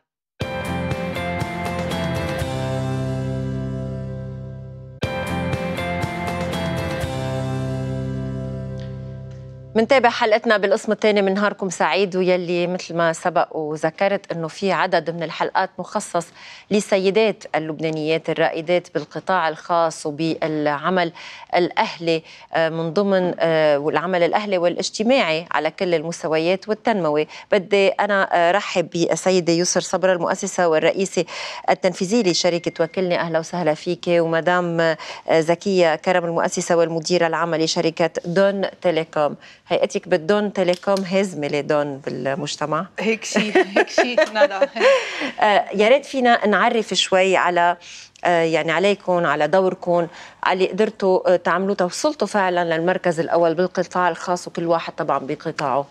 منتابع حلقتنا بالقسم الثاني من نهاركم سعيد ويلي مثل ما سبق وذكرت انه في عدد من الحلقات مخصص لسيدات اللبنانيات الرائدات بالقطاع الخاص وبالعمل الاهلي آه، من ضمن آه، والعمل الاهلي والاجتماعي على كل المستويات والتنموي بدي انا آه، رحب بالسيده يسر صبر المؤسسه والرئيسه التنفيذي لشركه وكلني اهلا وسهلا فيك ومدام زكيه كرم المؤسسه والمديره العامه لشركه دون تيليكوم هيئتك بالدون تيليكوم هزمه لدون بالمجتمع هيك شيء هيك شيء آه، يا ريت فينا نعرف شوي على آه، يعني عليكم على دوركم على اللي قدرتوا تعملوه توصلتوا فعلا للمركز الاول بالقطاع الخاص وكل واحد طبعا بقطاعه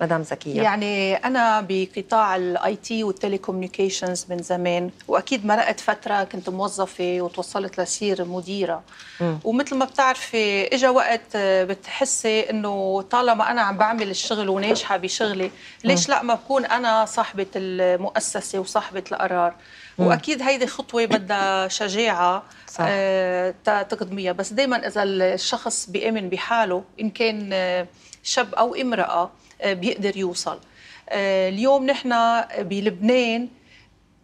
مدام زكيه يعني انا بقطاع الاي تي والتليكوميونيكيشنز من زمان واكيد مرقت فتره كنت موظفه وتوصلت لصير مديره ومثل ما بتعرفي إجا وقت آه، بتحسي انه طالما انا عم بعمل الشغل وناجحه بشغلي ليش لا ما بكون انا صاحبه المؤسسه وصاحبه القرار واكيد هيدي خطوه بدها شجاعه صح. آه، تقدميها بس دائما اذا الشخص بيامن بحاله ان كان آه، شاب او امراه بيقدر يوصل آه، اليوم نحن بلبنان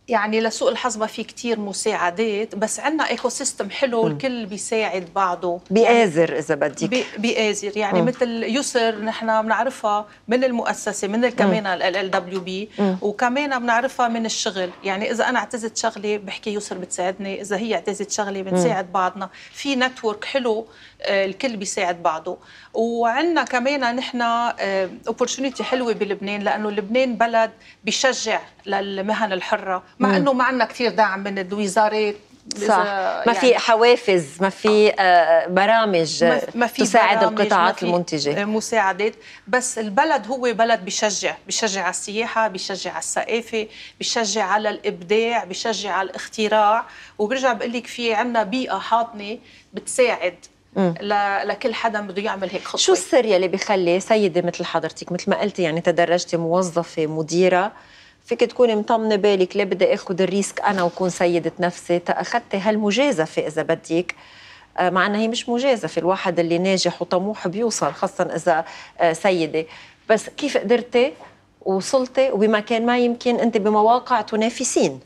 يعني لسوء الحظ ما في كثير مساعدات بس عندنا ايكو سيستم حلو الكل بيساعد بعضه يعني بيآزر اذا بدك بيآزر يعني م. مثل يسر نحن بنعرفها من المؤسسه من كمان ال دبليو بي وكمان بنعرفها من الشغل يعني اذا انا اعتزت شغلي بحكي يسر بتساعدني اذا هي اعتزت شغلي بنساعد بعضنا في نتورك حلو آه، الكل بيساعد بعضه وعندنا كمان نحن اوبورتونيتي آه، حلوه بلبنان لانه لبنان بلد بشجع للمهن الحره مع مم. انه ما عندنا كثير دعم من الوزارات صح ما يعني في حوافز ما في آه. آه، برامج ما في تساعد برامج القطاعات المنتجه مساعدات بس البلد هو بلد بشجع بشجع على السياحه بشجع على الثقافه بشجع على الابداع بشجع على الاختراع وبرجع بقول لك في عندنا بيئه حاضنه بتساعد مم. لكل حدا بده يعمل هيك خطوه شو السر يلي بخلي سيده مثل حضرتك مثل ما قلتي يعني تدرجتي موظفه مديره فيك تكوني مطمنه بالك ليه بدي اخذ الريسك انا وكون سيده نفسي اخذتي هالمجازفه اذا بدك آه، مع انها هي مش مجازفه الواحد اللي ناجح وطموح بيوصل خاصه اذا آه، سيده بس كيف قدرتي وصلتي وبمكان ما يمكن انت بمواقع تنافسين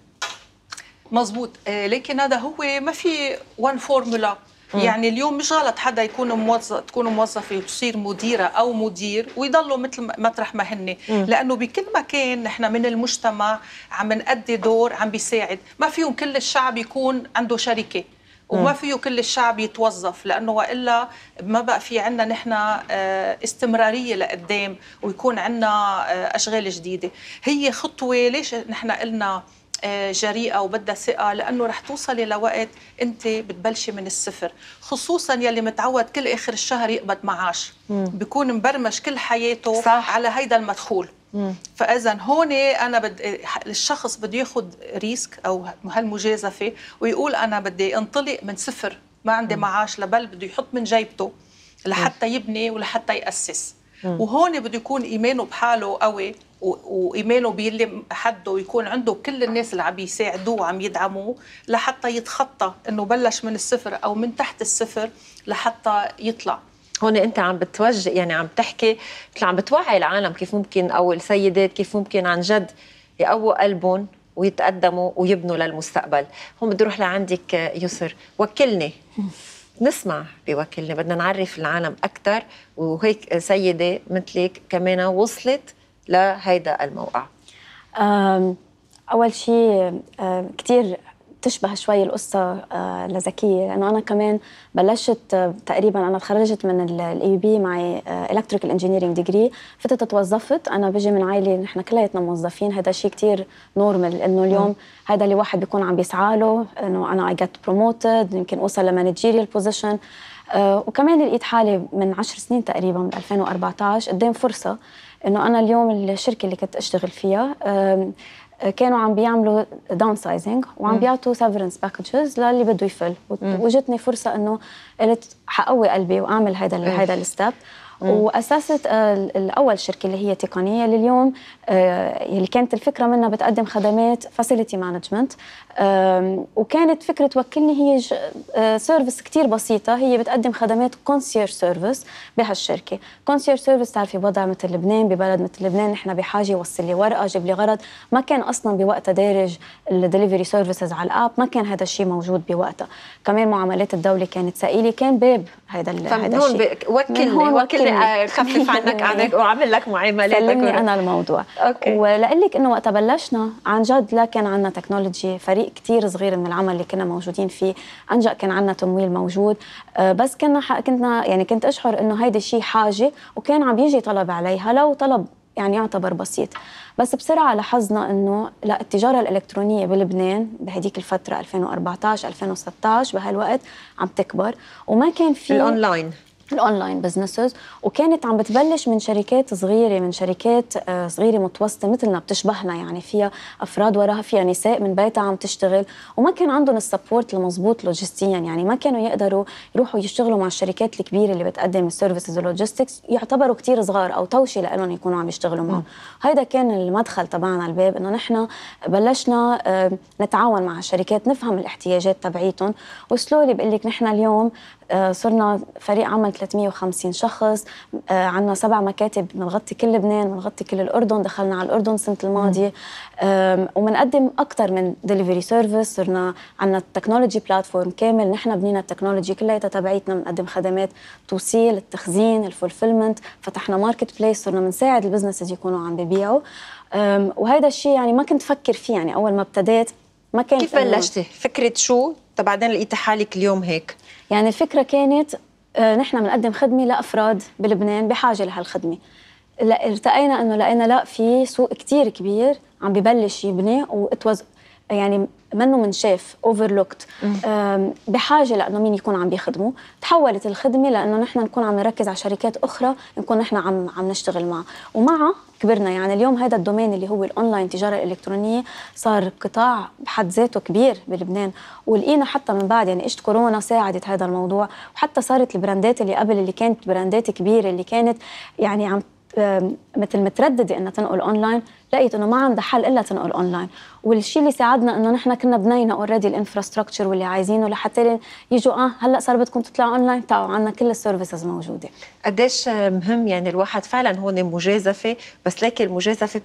مزبوط آه، لكن هذا هو ما في وان فورمولا يعني اليوم مش غلط حدا يكون موظف تكون موظفه وتصير مديره او مدير ويضلوا مثل مطرح ما هن لانه بكل مكان نحن من المجتمع عم نأدي دور عم بيساعد ما فيهم كل الشعب يكون عنده شركه وما فيه كل الشعب يتوظف لانه والا ما بقى في عندنا نحن آه، استمراريه لقدام ويكون عندنا آه، اشغال جديده هي خطوه ليش نحن قلنا آه، جريئه وبدها ثقه لانه رح توصلي لوقت انت بتبلشي من الصفر خصوصا يلي متعود كل اخر الشهر يقبض معاش بيكون مبرمج كل حياته صح. على هيدا المدخول فاذا هون انا بدي الشخص بده ياخذ ريسك او هالمجازفه ويقول انا بدي انطلق من صفر ما عندي مم. معاش لبل بده يحط من جيبته لحتى يبني ولحتى ياسس وهون بده يكون ايمانه بحاله قوي وايمانه باللي حده ويكون عنده كل الناس اللي عم بيساعدوه وعم يدعموه لحتى يتخطى انه بلش من الصفر او من تحت الصفر لحتى يطلع هون انت عم بتوجه يعني عم تحكي مثل عم بتوعي العالم كيف ممكن او السيدات كيف ممكن عن جد يقووا قلبهم ويتقدموا ويبنوا للمستقبل هون بدي اروح لعندك يسر وكلني نسمع بوكلني بدنا نعرف العالم اكثر وهيك سيده مثلك كمان وصلت لهيدا الموقع؟ أول شيء كثير تشبه شوي القصة آه، لزكية لأنه أنا كمان بلشت آه، تقريبا أنا تخرجت من الاي بي معي الكتريكال انجينيرنج ديجري فتت توظفت أنا بجي من عائلة نحن كلياتنا موظفين هذا شيء كثير نورمال إنه اليوم هذا اللي واحد بيكون عم بيسعى له إنه أنا أي جت بروموتد يمكن أوصل لمانجيريال بوزيشن آه، وكمان لقيت حالي من 10 سنين تقريبا من 2014 قدام فرصة انه انا اليوم الشركه اللي كنت اشتغل فيها كانوا عم بيعملوا داون سايزنج وعم بيعطوا سيفرنس باكجز للي بده يفل وجتني فرصه انه قلت حقوي قلبي واعمل هذا هذا الستيب واسست آه، الاول شركه اللي هي تقنيه لليوم اللي آه، كانت الفكره منها بتقدم خدمات فاسيلتي مانجمنت وكانت فكره وكلني هي سيرفيس آه، كثير بسيطه هي بتقدم خدمات كونسيير سيرفيس بهالشركه كونسيير سيرفيس تعرفي وضع مثل لبنان ببلد مثل لبنان نحن بحاجه وصل لي ورقه جيب لي غرض ما كان اصلا بوقتها دارج الدليفري سيرفيسز على الاب ما كان هذا الشيء موجود بوقتها كمان معاملات الدوله كانت ثقيله كان باب هذا هذا الشيء وكلني وكلني آه، خفف عنك عنك واعمل لك معاملاتك سلمني انا الموضوع اوكي لك انه وقت بلشنا عن جد لا كان عندنا تكنولوجي فريق كتير صغير من العمل اللي كنا موجودين فيه عن جد كان عندنا تمويل موجود أه، بس كنا كنا يعني كنت اشعر انه هيدا الشيء حاجه وكان عم يجي طلب عليها لو طلب يعني يعتبر بسيط بس بسرعة لاحظنا أنه لا التجارة الإلكترونية بلبنان بهديك الفترة 2014 2016 بهالوقت عم تكبر وما كان في الأونلاين الاونلاين بزنسز وكانت عم بتبلش من شركات صغيره من شركات آه، صغيره متوسطه مثلنا بتشبهنا يعني فيها افراد وراها فيها نساء من بيتها عم تشتغل وما كان عندهم السبورت المضبوط لوجستيا يعني ما كانوا يقدروا يروحوا يشتغلوا مع الشركات الكبيره اللي بتقدم السيرفيسز واللوجيستكس يعتبروا كثير صغار او توشي لهم يكونوا عم يشتغلوا معهم هيدا كان المدخل تبعنا الباب انه نحن بلشنا آه، نتعاون مع الشركات نفهم الاحتياجات تبعيتهم وسلولي بقول لك نحن اليوم آه، صرنا فريق عمل 350 شخص آه، عندنا سبع مكاتب بنغطي كل لبنان بنغطي كل الاردن دخلنا على الاردن السنه الماضيه وبنقدم اكثر من دليفري سيرفيس صرنا عندنا التكنولوجي بلاتفورم كامل نحن بنينا التكنولوجي كلياتها تبعيتنا بنقدم خدمات توصيل التخزين الفولفيلمنت فتحنا ماركت بليس صرنا بنساعد البزنسز يكونوا عم ببيعوا وهذا الشيء يعني ما كنت فكر فيه يعني اول ما ابتديت ما كانت كيف بلشتي؟ فكره شو؟ بعدين لقيت حالك اليوم هيك يعني الفكره كانت آه، نحن بنقدم خدمه لافراد بلبنان بحاجه لهالخدمه ارتقينا انه لقينا لا في سوق كتير كبير عم ببلش يبني واتوز يعني منه منشاف اوفرلوكت بحاجه لانه مين يكون عم بيخدمه تحولت الخدمه لانه نحن نكون عم نركز على شركات اخرى نكون نحن عم عم نشتغل معها ومع كبرنا يعني اليوم هذا الدومين اللي هو الاونلاين التجاره الالكترونيه صار قطاع بحد ذاته كبير بلبنان ولقينا حتى من بعد يعني اجت كورونا ساعدت هذا الموضوع وحتى صارت البراندات اللي قبل اللي كانت براندات كبيره اللي كانت يعني عم مثل متردده انها تنقل اونلاين لقيت انه ما عندها حل الا تنقل اونلاين والشيء اللي ساعدنا انه نحن كنا بنينا اوريدي الانفراستراكشر واللي عايزينه لحتى يجوا اه هلا صار بدكم تطلعوا اونلاين تعوا عندنا كل السيرفيسز موجوده قديش مهم يعني الواحد فعلا هون مجازفه بس لكن المجازفه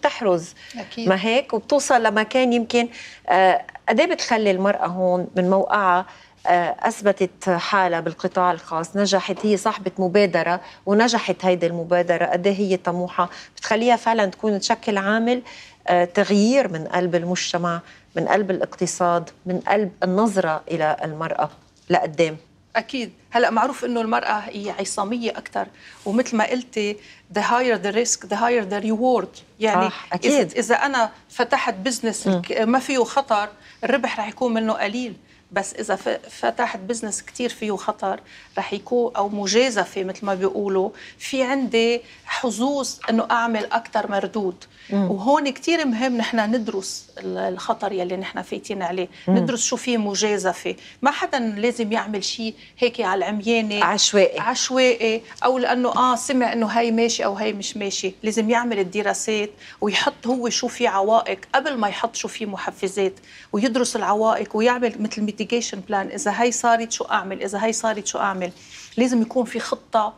بتحرز أكيد. ما هيك وبتوصل لمكان يمكن آه، قد إيه بتخلي المراه هون من موقعها آه، اثبتت حالها بالقطاع الخاص نجحت هي صاحبه مبادره ونجحت هيدي المبادره قد إيه هي طموحه بتخليها فعلا تكون تشكل عامل آه، تغيير من قلب المجتمع من قلب الاقتصاد من قلب النظره الى المراه لقدام اكيد هلا معروف انه المراه هي عصاميه اكثر ومثل ما قلتي the higher the risk the higher the reward يعني صح. أكيد. اذا انا فتحت بزنس ما فيه خطر الربح رح يكون منه قليل بس اذا فتحت بزنس كثير فيه خطر رح يكون او مجازفه مثل ما بيقولوا في عندي حظوظ انه اعمل اكثر مردود وهون كثير مهم نحن ندرس الخطر يلي نحن فايتين عليه مم. ندرس شو في مجازفه ما حدا لازم يعمل شيء هيك على العميانه عشوائي عشوائي او لانه اه سمع انه هي ماشي او هي مش ماشي لازم يعمل الدراسات ويحط هو شو في عوائق قبل ما يحط شو في محفزات ويدرس العوائق ويعمل مثل ميتيجيشن بلان اذا هي صارت شو اعمل اذا هي صارت شو اعمل لازم يكون في خطه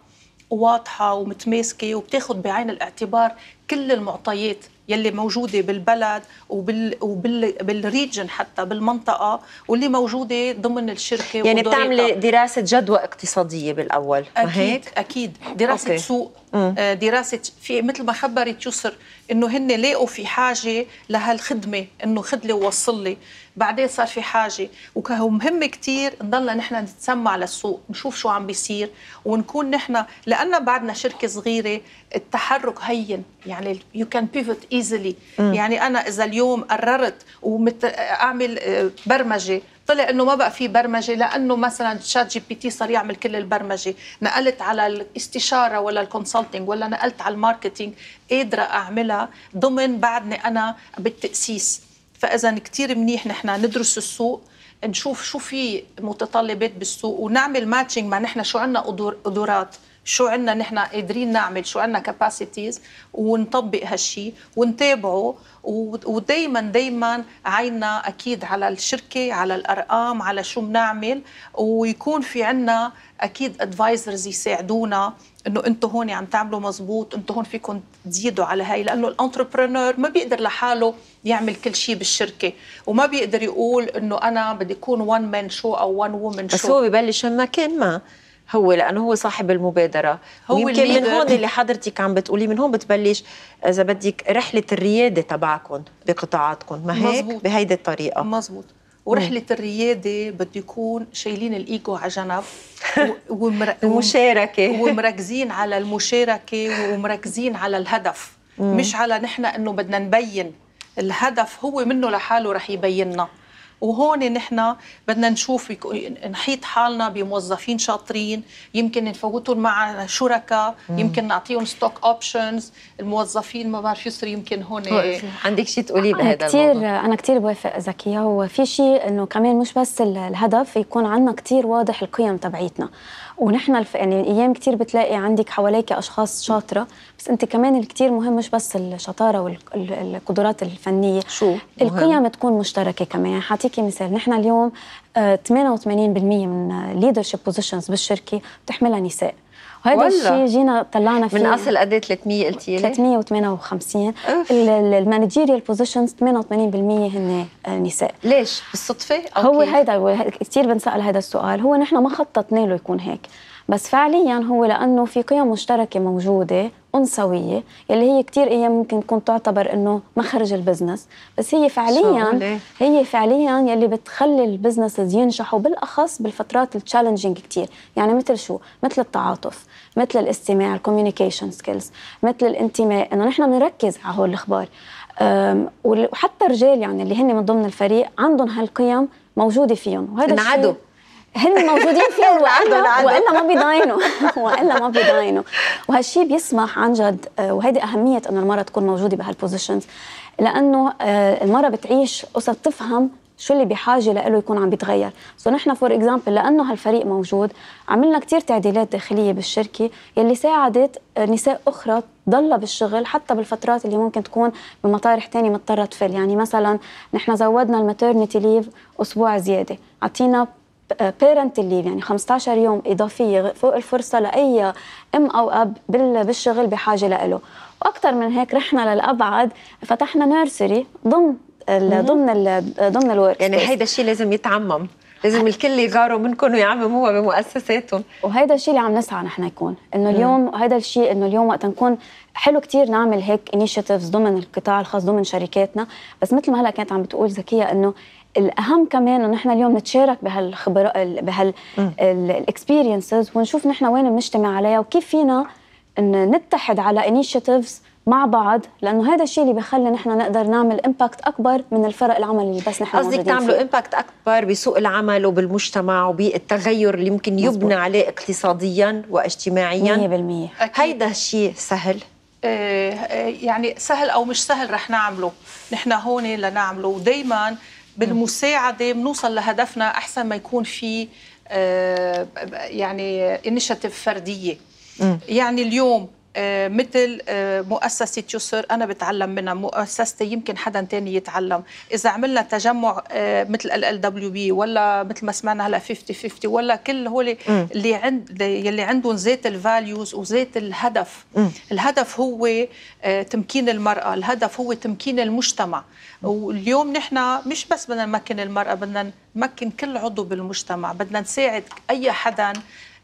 واضحة ومتماسكة وبتاخد بعين الاعتبار كل المعطيات يلي موجودة بالبلد وبال وبالريجن حتى بالمنطقة واللي موجودة ضمن الشركة يعني بتعملي دراسة جدوى اقتصادية بالأول أكيد هيك؟ أكيد دراسة أوكي. سوق آه، دراسه في مثل ما خبرت يسر انه هن لاقوا في حاجه لهالخدمه انه خذ لي ووصل لي بعدين صار في حاجه ومهم كثير نضلنا نحن نتسمع للسوق نشوف شو عم بيصير ونكون نحن لان بعدنا شركه صغيره التحرك هين يعني يو كان بيفوت ايزلي يعني انا اذا اليوم قررت ومت اعمل آه، برمجه طلع انه ما بقى في برمجه لانه مثلا شات جي بي تي صار يعمل كل البرمجه نقلت على الاستشاره ولا الكونسلتنج ولا نقلت على الماركتينج قادره اعملها ضمن بعدني انا بالتاسيس فاذا كثير منيح نحن ندرس السوق نشوف شو في متطلبات بالسوق ونعمل ماتشنج مع نحن شو عندنا قدرات شو عندنا نحن قادرين نعمل شو عندنا كاباسيتيز ونطبق هالشيء ونتابعه ودائما دائما عيننا اكيد على الشركه على الارقام على شو بنعمل ويكون في عندنا اكيد ادفايزرز يساعدونا انه انتم هون عم تعملوا مزبوط انتم هون فيكم تزيدوا على هاي لانه الانتربرنور ما بيقدر لحاله يعمل كل شيء بالشركه وما بيقدر يقول انه انا بدي اكون وان مان شو او وان وومن شو بس هو ببلش من مكان ما هو لانه هو صاحب المبادره هو ويمكن من هون اللي حضرتك عم بتقولي من هون بتبلش اذا بدك رحله الرياده تبعكم بقطاعاتكم ما هيك مزبوط. بهيدي الطريقه مزبوط ورحلة الريادة بده يكون شايلين الإيجو على جنب ومر... ومركزين على المشاركة ومركزين على الهدف مش على نحن إنه بدنا نبين الهدف هو منه لحاله رح يبيننا وهون نحن بدنا نشوف نحيط حالنا بموظفين شاطرين يمكن نفوتهم مع شركاء يمكن نعطيهم ستوك اوبشنز الموظفين ما بعرف يصير يمكن هون إيه. عندك شيء تقولي بهذا كثير انا كثير بوافق زكيه وفي شيء انه كمان مش بس الهدف يكون عندنا كثير واضح القيم تبعيتنا ونحن الف... يعني ايام كثير بتلاقي عندك حواليك اشخاص شاطره بس انت كمان الكثير مهم مش بس الشطاره والقدرات وال... الفنيه شو القيم مهم. تكون مشتركه كمان يعني حاعطيكي مثال نحن اليوم 88% آه، من ليدرشيب بوزيشنز بالشركه بتحملها نساء وهذا الشيء جينا طلعنا فيه من اصل قد 300 إيه قلتي لي 358 المانجيريال بوزيشنز 88% هن آه، نساء ليش بالصدفه أوكي. هو هيدا كثير بنسال هذا السؤال هو نحن ما خططنا له يكون هيك بس فعليا هو لانه في قيم مشتركه موجوده انثويه يلي هي كثير ايام ممكن تكون تعتبر انه مخرج البزنس بس هي فعليا هي فعليا يلي بتخلي البزنس ينجحوا بالاخص بالفترات التشالنجينج كثير يعني مثل شو مثل التعاطف مثل الاستماع الكوميونيكيشن سكيلز مثل الانتماء انه نحن بنركز على هول الاخبار وحتى الرجال يعني اللي هن من ضمن الفريق عندهم هالقيم موجوده فيهم وهذا انعدوا هن موجودين فيهم والا والا ما بيضاينوا والا ما بيضاينوا وهالشيء بيسمح عن جد آه، وهيدي اهميه انه المراه تكون موجوده بهالبوزيشنز لانه آه، المراه بتعيش قصة تفهم شو اللي بحاجه لإله يكون عم بيتغير سو نحن فور اكزامبل لانه هالفريق موجود عملنا كتير تعديلات داخليه بالشركه يلي ساعدت آه، نساء اخرى ضل بالشغل حتى بالفترات اللي ممكن تكون بمطارح تاني مضطره تفل يعني مثلا نحن زودنا الماتيرنيتي ليف اسبوع زياده عطينا بيرنت ليف يعني 15 يوم اضافيه فوق الفرصه لاي ام او اب بالشغل بحاجه له واكثر من هيك رحنا للابعد فتحنا نيرسري ضمن ضمن ضمن الورك يعني هيدا الشيء لازم يتعمم لازم الكل يغاروا منكم ويعمموها بمؤسساتهم وهيدا الشيء اللي عم نسعى نحن يكون انه اليوم هيدا الشيء انه اليوم وقت نكون حلو كتير نعمل هيك انيشيتيفز ضمن القطاع الخاص ضمن شركاتنا بس مثل ما هلا كانت عم بتقول زكيه انه الاهم كمان انه نحن اليوم نتشارك بهالخبر بهالاكسبيرينسز ونشوف نحن وين بنجتمع عليها وكيف فينا إن نتحد على انيشيتيفز مع بعض لانه هذا الشيء اللي بخلي نحن نقدر نعمل امباكت اكبر من الفرق العمل اللي بس نحن قصدك تعملوا امباكت اكبر بسوق العمل وبالمجتمع وبالتغير اللي ممكن يبنى مزبوط. عليه اقتصاديا واجتماعيا 100% هيدا الشيء سهل آه، آه، يعني سهل او مش سهل رح نعمله نحن هون لنعمله ودائما بالمساعده بنوصل لهدفنا احسن ما يكون في آه، يعني انشيتيف فرديه يعني اليوم آه، مثل آه، مؤسسة يسر أنا بتعلم منها مؤسستي يمكن حدا تاني يتعلم إذا عملنا تجمع مثل ال ال دبليو بي ولا مثل ما سمعنا هلا 50 50 ولا كل هول اللي عند اللي عندهم ذات الفاليوز وذات الهدف الهدف هو تمكين المرأة الهدف هو تمكين المجتمع واليوم نحن مش بس بدنا نمكن المرأة بدنا نمكن كل عضو بالمجتمع بدنا نساعد أي حدا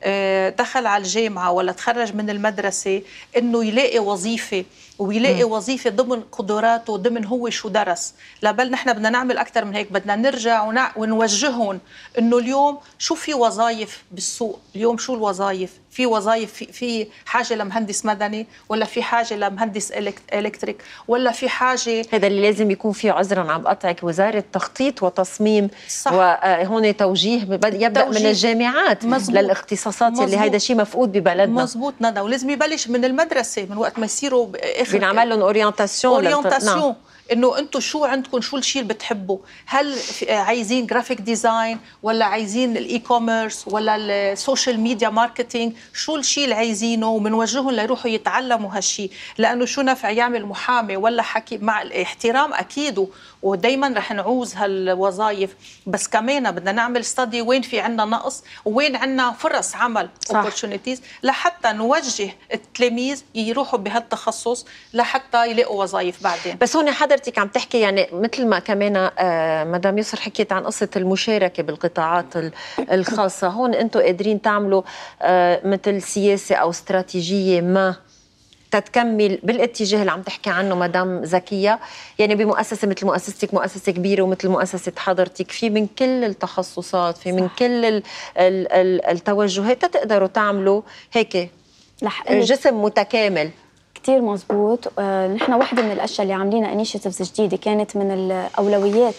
آه، دخل على الجامعة ولا تخرج من المدرسة أنه يلاقي وظيفة ويلاقي مم. وظيفه ضمن قدراته ضمن هو شو درس لا بل نحن بدنا نعمل اكثر من هيك بدنا نرجع ونع... ونوجههم انه اليوم شو في وظائف بالسوق اليوم شو الوظائف في وظائف في, في حاجه لمهندس مدني ولا في حاجه لمهندس الكتريك ولا في حاجه هذا اللي لازم يكون في عذرا عم بقطعك وزاره تخطيط وتصميم صح. وهون توجيه يبدا توجيه. من الجامعات مزبوط. للاختصاصات مزبوط. اللي هيدا شيء مفقود ببلدنا مزبوط ندى ولازم يبلش من المدرسه من وقت ما يصيروا اخر بنعمل لهم اورينتاسيون نعم. اورينتاسيون انه انتم شو عندكم شو الشيء اللي بتحبوا هل آه، عايزين جرافيك ديزاين ولا عايزين الاي كوميرس ولا السوشيال ميديا ماركتينج شو الشيء اللي عايزينه وبنوجههم ليروحوا يتعلموا هالشيء لانه شو نفع يعمل محامي ولا حكي مع الاحترام اكيد ودائما رح نعوز هالوظائف بس كمان بدنا نعمل ستدي وين في عندنا نقص وين عندنا فرص عمل اوبورتونيتيز لحتى نوجه التلاميذ يروحوا بهالتخصص لحتى يلاقوا وظائف بعدين بس هون حضرتك عم تحكي يعني مثل ما كمان آه، مدام يسر حكيت عن قصه المشاركه بالقطاعات الخاصه هون انتم قادرين تعملوا آه، مثل سياسه او استراتيجيه ما تتكمل بالاتجاه اللي عم تحكي عنه مدام زكية يعني بمؤسسة مثل مؤسستك مؤسسة كبيرة ومثل مؤسسة حضرتك في من كل التخصصات في من كل الـ الـ الـ التوجهات تقدروا تعملوا هيك جسم متكامل كتير مزبوط آه، نحن واحدة من الأشياء اللي عاملينها انيشيتيفز جديدة كانت من الأولويات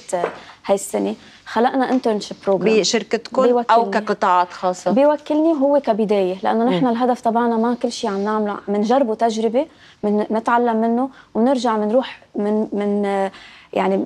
هاي السنه خلقنا انترنشيب بروجرام بشركتكم او كقطاعات خاصه بيوكلني هو كبدايه لانه نحن الهدف تبعنا ما كل شيء عم نعمله بنجربه تجربه بنتعلم من منه ونرجع بنروح من من آه، يعني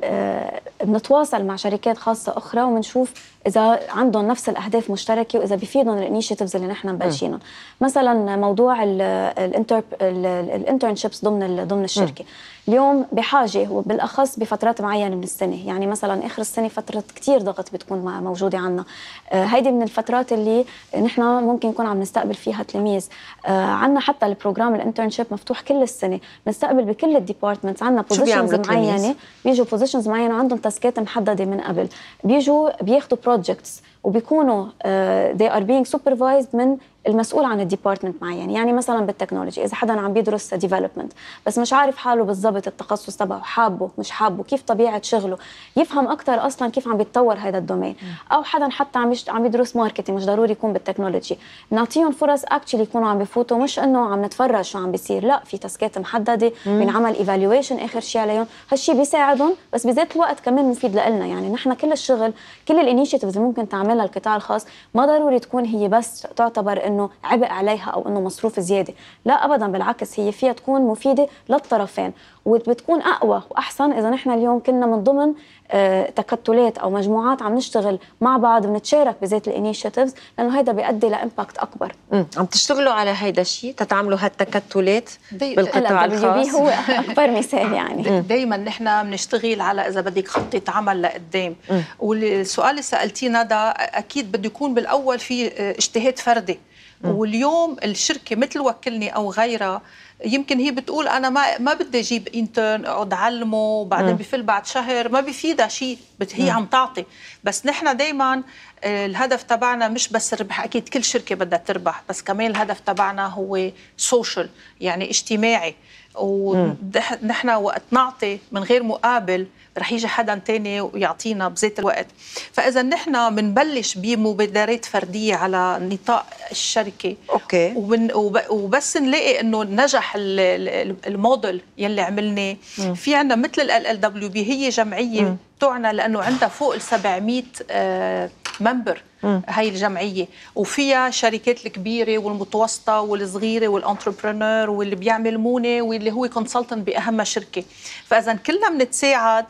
بنتواصل آه، مع شركات خاصه اخرى وبنشوف اذا عندهم نفس الاهداف مشتركه واذا بفيدهم الانيشيتيفز اللي نحن مبلشينهم مثلا موضوع الانترنشيبس ضمن ضمن الشركه اليوم بحاجه وبالاخص بفترات معينه من السنه يعني مثلا اخر السنه فتره كثير ضغط بتكون موجوده عنا آه، هيدي من الفترات اللي نحن ممكن نكون عم نستقبل فيها تلاميذ آه، عنا حتى البروجرام الانترنشيب مفتوح كل السنه بنستقبل بكل الديبارتمنتس عنا بوزيشنز معينه بيجوا بوزيشنز معينه وعندهم تاسكات محدده من قبل بيجوا بياخذوا بروجكتس وبيكونوا eh, they are being supervised من المسؤول عن الديبارتمنت معين يعني مثلا بالتكنولوجي اذا حدا عم بيدرس ديفلوبمنت بس مش عارف حاله بالضبط التخصص تبعه حابه مش حابه كيف طبيعه شغله يفهم اكثر اصلا كيف عم بيتطور هذا الدومين او حدا حتى عم عم يدرس ماركتينج مش ضروري يكون بالتكنولوجي نعطيهم فرص اكشلي يكونوا عم بفوتوا مش انه عم نتفرج شو عم بيصير لا في تاسكات محدده بنعمل ايفالويشن اخر شيء عليهم هالشيء بيساعدهم بس بذات الوقت كمان مفيد لنا يعني نحن كل الشغل كل الانيشيتيفز اللي ممكن تعملها القطاع الخاص ما ضروري تكون هي بس تعتبر انه انه عبء عليها او انه مصروف زياده لا ابدا بالعكس هي فيها تكون مفيده للطرفين وبتكون اقوى واحسن اذا نحن اليوم كنا من ضمن آه، تكتلات او مجموعات عم نشتغل مع بعض بنتشارك بذات الانيشيتيفز لانه هيدا بيؤدي لامباكت اكبر مم. عم تشتغلوا على هيدا الشيء تتعاملوا هالتكتلات بالقطاع الخاص هو اكبر مثال يعني دائما نحن بنشتغل على اذا بدك خطه عمل لقدام والسؤال اللي سالتيه ندى اكيد بده يكون بالاول في آه، اجتهاد فردي واليوم الشركه مثل وكلني او غيرها يمكن هي بتقول انا ما ما بدي اجيب انترن اقعد علمه وبعدين بفل بعد شهر ما بفيدها شيء هي عم تعطي بس نحن دائما آه، الهدف تبعنا مش بس الربح اكيد كل شركه بدها تربح بس كمان الهدف تبعنا هو سوشيال يعني اجتماعي ونحن وقت نعطي من غير مقابل رح يجي حدا تاني ويعطينا بذات الوقت فاذا نحن بنبلش بمبادرات فرديه على نطاق الشركه اوكي وبن وبس نلاقي انه نجح الموديل يلي عملناه في عنا مثل ال ال دبليو بي هي جمعيه م. تعنى لانه عندها فوق ال 700 آه، ممبر هاي الجمعيه وفيها شركات الكبيره والمتوسطه والصغيره والانتربرنور واللي بيعمل مونه واللي هو كونسلتنت باهم شركه فاذا كلنا بنتساعد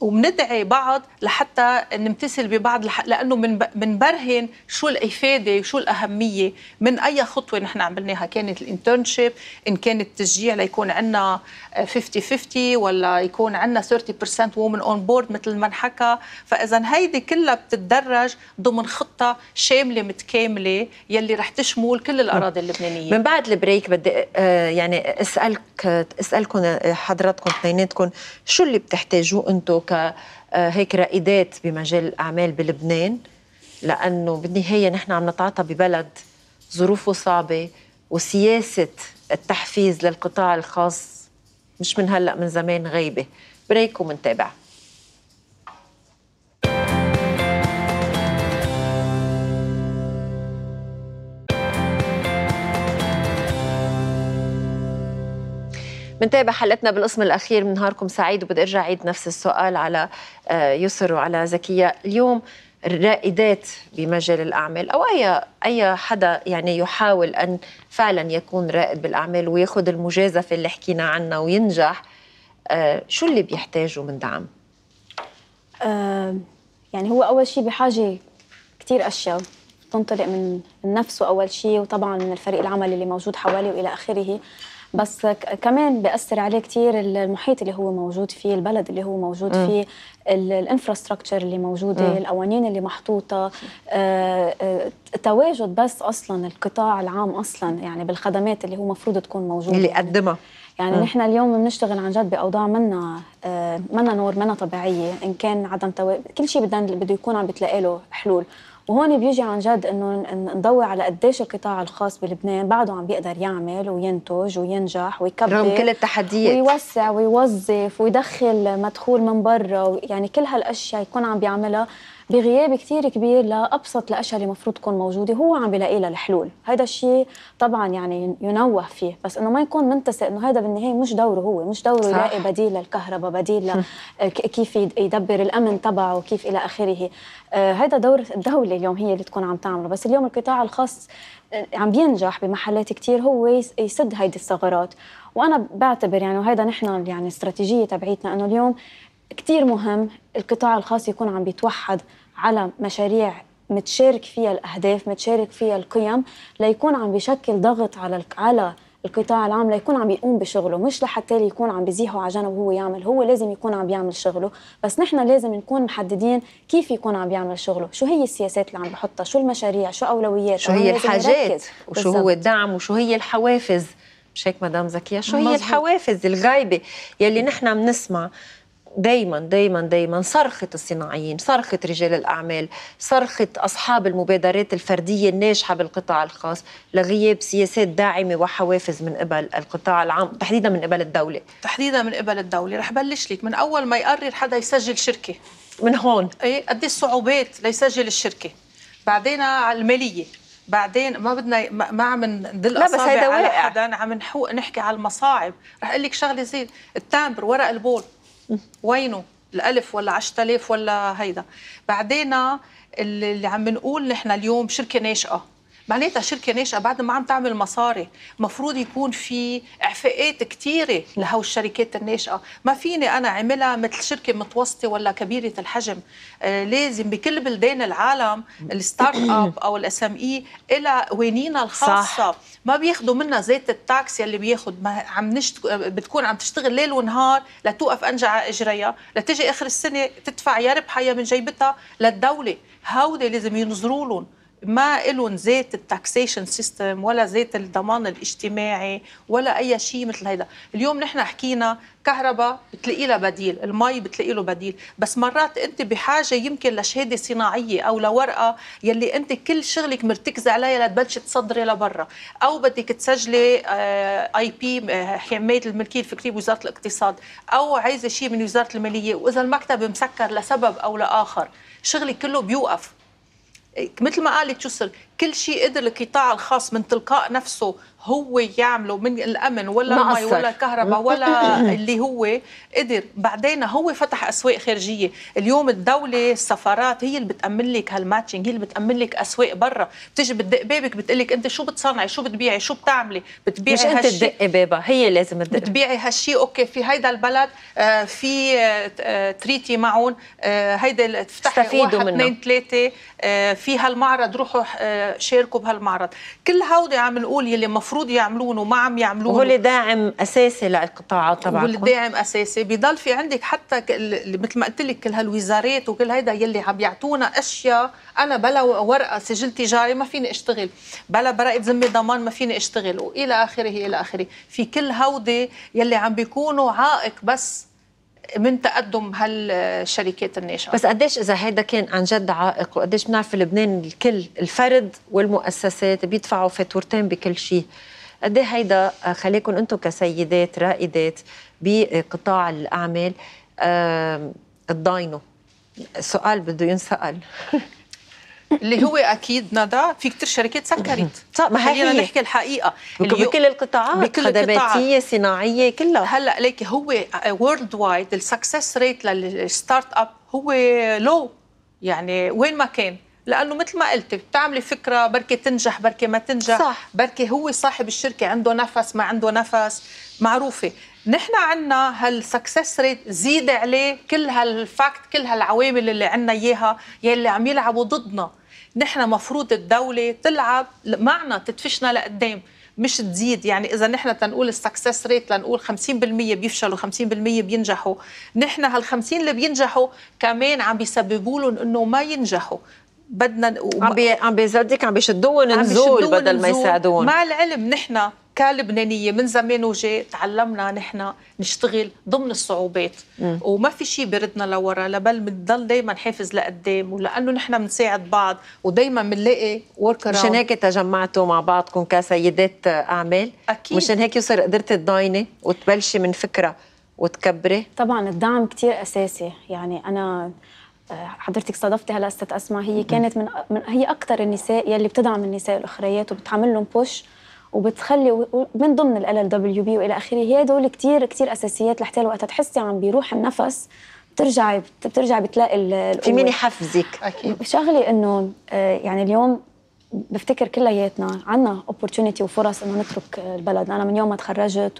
وبندعي بعض لحتى نمتثل ببعض لانه بنبرهن شو الافاده وشو الاهميه من اي خطوه نحن عملناها كانت الانترنشيب ان كان التشجيع ليكون عندنا 50 50 ولا يكون عندنا 30% pregnant وومن اون بورد مثل ما انحكى فاذا هيدي كلها بتتدرج ضمن خطه شامله متكامله يلي رح تشمل كل الاراضي اللبنانيه من بعد البريك بدي آه، يعني اسالك اسالكم آه، حضراتكم اثنيناتكم شو اللي بتحتاجوه انتم ك آه، هيك رائدات بمجال الاعمال بلبنان لانه بالنهايه نحن عم نتعاطى ببلد ظروفه صعبه وسياسه التحفيز للقطاع الخاص مش من هلا من زمان غايبه بريك ومنتابع بنتابع حلقتنا بالقسم الاخير من نهاركم سعيد وبدي ارجع عيد نفس السؤال على آه، يسر وعلى زكيه اليوم الرائدات بمجال الاعمال او اي اي حدا يعني يحاول ان فعلا يكون رائد بالاعمال وياخذ المجازفه اللي حكينا عنها وينجح آه، شو اللي بيحتاجوا من دعم؟ آه، يعني هو أول شيء بحاجة كثير أشياء تنطلق من النفس أول شيء وطبعا من الفريق العمل اللي موجود حواليه وإلى آخره بس كمان بيأثر عليه كثير المحيط اللي هو موجود فيه البلد اللي هو موجود م. فيه الانفراستراكشر اللي موجوده م. القوانين اللي محطوطه آه، تواجد بس اصلا القطاع العام اصلا يعني بالخدمات اللي هو مفروض تكون موجوده اللي قدمها يعني أه. نحن اليوم بنشتغل عن جد باوضاع منا آه، منا نور منا طبيعيه ان كان عدم توا... كل شيء بدنا بده يكون عم بتلاقي له حلول وهون بيجي عن جد انه نضوي على قديش القطاع الخاص بلبنان بعده عم بيقدر يعمل وينتج وينجح ويكبر رغم كل التحديات ويوسع ويوظف ويدخل مدخول من برا يعني كل هالاشياء يكون عم بيعملها بغياب كثير كبير لابسط الاشياء اللي المفروض تكون موجوده هو عم بيلاقي لها الحلول هذا الشيء طبعا يعني ينوه فيه بس انه ما يكون منتسق انه هذا بالنهايه مش دوره هو مش دوره صح. يلاقي بديل للكهرباء بديل كيف يدبر الامن تبعه كيف الى اخره هذا آه دور الدوله اليوم هي اللي تكون عم تعمله بس اليوم القطاع الخاص آه، عم بينجح بمحلات كثير هو يسد هيدي الثغرات وانا بعتبر يعني وهذا نحن يعني الاستراتيجيه تبعيتنا انه اليوم كثير مهم القطاع الخاص يكون عم بيتوحد على مشاريع متشارك فيها الاهداف متشارك فيها القيم ليكون عم بيشكل ضغط على على القطاع العام ليكون عم يقوم بشغله مش لحتى يكون عم بيزيحه على جنب وهو يعمل هو لازم يكون عم بيعمل شغله بس نحن لازم نكون محددين كيف يكون عم بيعمل شغله شو هي السياسات اللي عم بحطها شو المشاريع شو اولويات شو هي الحاجات وشو بالزبط. هو الدعم وشو هي الحوافز مش هيك مدام زكية شو مزبوط. هي الحوافز الغايبة يلي نحن بنسمع دايما دايما دايما صرخة الصناعيين صرخة رجال الأعمال صرخة أصحاب المبادرات الفردية الناجحة بالقطاع الخاص لغياب سياسات داعمة وحوافز من قبل القطاع العام تحديدا من قبل الدولة تحديدا من قبل الدولة رح بلش لك من أول ما يقرر حدا يسجل شركة من هون ايه قد إيه الصعوبات ليسجل الشركة بعدين على المالية بعدين ما بدنا ما عم ندل اصابع على حدا عم نحكي على المصاعب رح اقول لك شغله زين التامبر ورق البول وينه الألف ولا 10000 ولا هيدا بعدين اللي عم نقول نحن اليوم شركة ناشئة معناتها شركه ناشئه بعد ما عم تعمل مصاري مفروض يكون في اعفاءات كثيره لهو الشركات الناشئه ما فيني انا عملها مثل شركه متوسطه ولا كبيره الحجم آه، لازم بكل بلدان العالم الستارت اب او الاس ام اي إلى قوانينها الخاصه صح. ما بياخذوا منها زيت التاكس يلي بياخذ ما عم نشت... بتكون عم تشتغل ليل ونهار لتوقف انجع اجريها لتجي اخر السنه تدفع يا ربحة يا من جيبتها للدوله هودي لازم ينظروا لهم ما لهم ذات التاكسيشن سيستم ولا ذات الضمان الاجتماعي ولا اي شيء مثل هيدا اليوم نحن حكينا كهرباء بتلاقي لها بديل المي بتلاقي له بديل بس مرات انت بحاجه يمكن لشهاده صناعيه او لورقه يلي انت كل شغلك مرتكز عليها لتبلشي تصدري لبرا او بدك تسجلي اي آه، بي آه، حمايه الملكيه الفكريه بوزاره الاقتصاد او عايزه شيء من وزاره الماليه واذا المكتب مسكر لسبب او لاخر شغلك كله بيوقف إيه، مثل ما قالت شوسل كل شيء قدر القطاع الخاص من تلقاء نفسه هو يعمله من الامن ولا المي ولا الكهرباء ولا اللي هو قدر بعدين هو فتح اسواق خارجيه اليوم الدوله السفارات هي اللي بتامن لك هالماتشنج هي اللي بتامن لك اسواق برا بتيجي بتدق بابك بتقول لك انت شو بتصنعي شو بتبيعي شو بتعملي بتبيعي مش انت تدقي بابها هي لازم تدقي بتبيعي هالشيء اوكي في هيدا البلد آه، في آه، آه، تريتي معهم هيدا تفتحي واحد اثنين ثلاثه في هالمعرض روحوا شاركوا بهالمعرض كل هودي عم نقول يلي مفروض المفروض يعملونه ما عم يعملوه وهو اللي داعم اساسي للقطاعات طبعا هو اللي داعم اساسي بضل في عندك حتى مثل ما قلت لك كل هالوزارات وكل هيدا يلي عم يعطونا اشياء انا بلا ورقه سجل تجاري ما فيني اشتغل بلا برقه ذمه ضمان ما فيني اشتغل والى اخره الى اخره في كل هودي يلي عم بيكونوا عائق بس من تقدم هالشركات الناشئه بس قديش اذا هيدا كان عن جد عائق وقديش بنعرف لبنان الكل الفرد والمؤسسات بيدفعوا فاتورتين بكل شيء قد ايه هيدا آه، خليكم انتم كسيدات رائدات بقطاع الاعمال تضاينوا سؤال بده ينسال اللي هو اكيد ندى في كثير شركات سكرت صح ما خلينا نحكي الحقيقه بكل القطاعات بكل خدماتيه صناعيه كلها هلا ليك هو وورلد وايد السكسس ريت للستارت اب هو لو يعني وين ما كان لانه مثل ما قلت بتعملي فكره بركي تنجح بركي ما تنجح صح. بركي هو صاحب الشركه عنده نفس ما عنده نفس معروفه نحن عنا هالسكسس ريت زيد عليه كل هالفاكت كل هالعوامل اللي عنا اياها يلي عم يلعبوا ضدنا نحن مفروض الدولة تلعب معنا تدفشنا لقدام مش تزيد يعني اذا نحن تنقول السكسس ريت لنقول 50% بيفشلوا 50% بينجحوا نحن هال50 اللي بينجحوا كمان عم بيسببوا لهم انه ما ينجحوا بدنا عم بي عم بيزردك عم بيشدون نزول بدل ما يساعدوهم مع العلم نحن كلبنانيه من زمان وجاي تعلمنا نحن نشتغل ضمن الصعوبات مم. وما في شيء بردنا لورا لبل بنضل دائما حافز لقدام ولانه نحن بنساعد بعض ودائما بنلاقي ورك اراوند مشان هيك تجمعتوا مع بعضكم كسيدات اعمال اكيد مشان هيك يصير قدرتي تضايني وتبلشي من فكره وتكبري طبعا الدعم كثير اساسي يعني انا آه، حضرتك صادفتي هلا ست اسماء هي كانت من, من هي اكثر النساء يلي بتدعم النساء الاخريات وبتعمل لهم بوش وبتخلي من ضمن ال ال دبليو بي والى اخره هي دول كثير كثير اساسيات لحتى وقتها تحسي عم بيروح النفس بترجعي بترجعي بتلاقي القوة. في مين يحفزك اكيد شغله انه آه، يعني اليوم بفتكر كلياتنا عندنا اوبورتونيتي وفرص انه نترك البلد انا من يوم ما تخرجت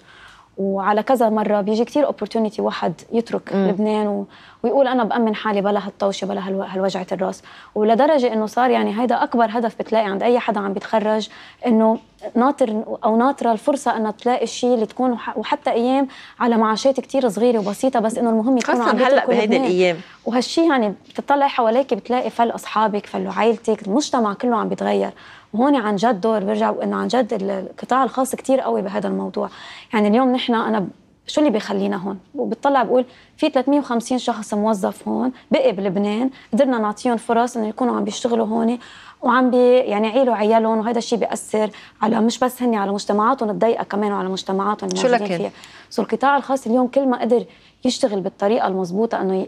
وعلى كذا مره بيجي كثير اوبورتونيتي واحد يترك م. لبنان ويقول انا بامن حالي بلا هالطوشه بلا هالوجعه الراس ولدرجه انه صار يعني هيدا اكبر هدف بتلاقي عند اي حدا عم بيتخرج انه ناطر او ناطره الفرصه انها تلاقي الشيء اللي تكون وحتى ايام على معاشات كتير صغيره وبسيطه بس انه المهم يكون خاصه هلا بهيدي الايام وهالشيء يعني بتطلعي حواليك بتلاقي فل اصحابك فل عائلتك المجتمع كله عم بيتغير وهون عن جد دور برجع انه عن جد القطاع الخاص كتير قوي بهذا الموضوع يعني اليوم نحن انا شو اللي بيخلينا هون وبتطلع بقول في 350 شخص موظف هون بقي بلبنان قدرنا نعطيهم فرص انه يكونوا عم بيشتغلوا هون وعم بي يعني عيلوا عيالهم وهذا الشيء بياثر على مش بس هن على مجتمعاتهم الضيقه كمان وعلى مجتمعاتهم شو لكن؟ فيها سو القطاع الخاص اليوم كل ما قدر يشتغل بالطريقه المضبوطه انه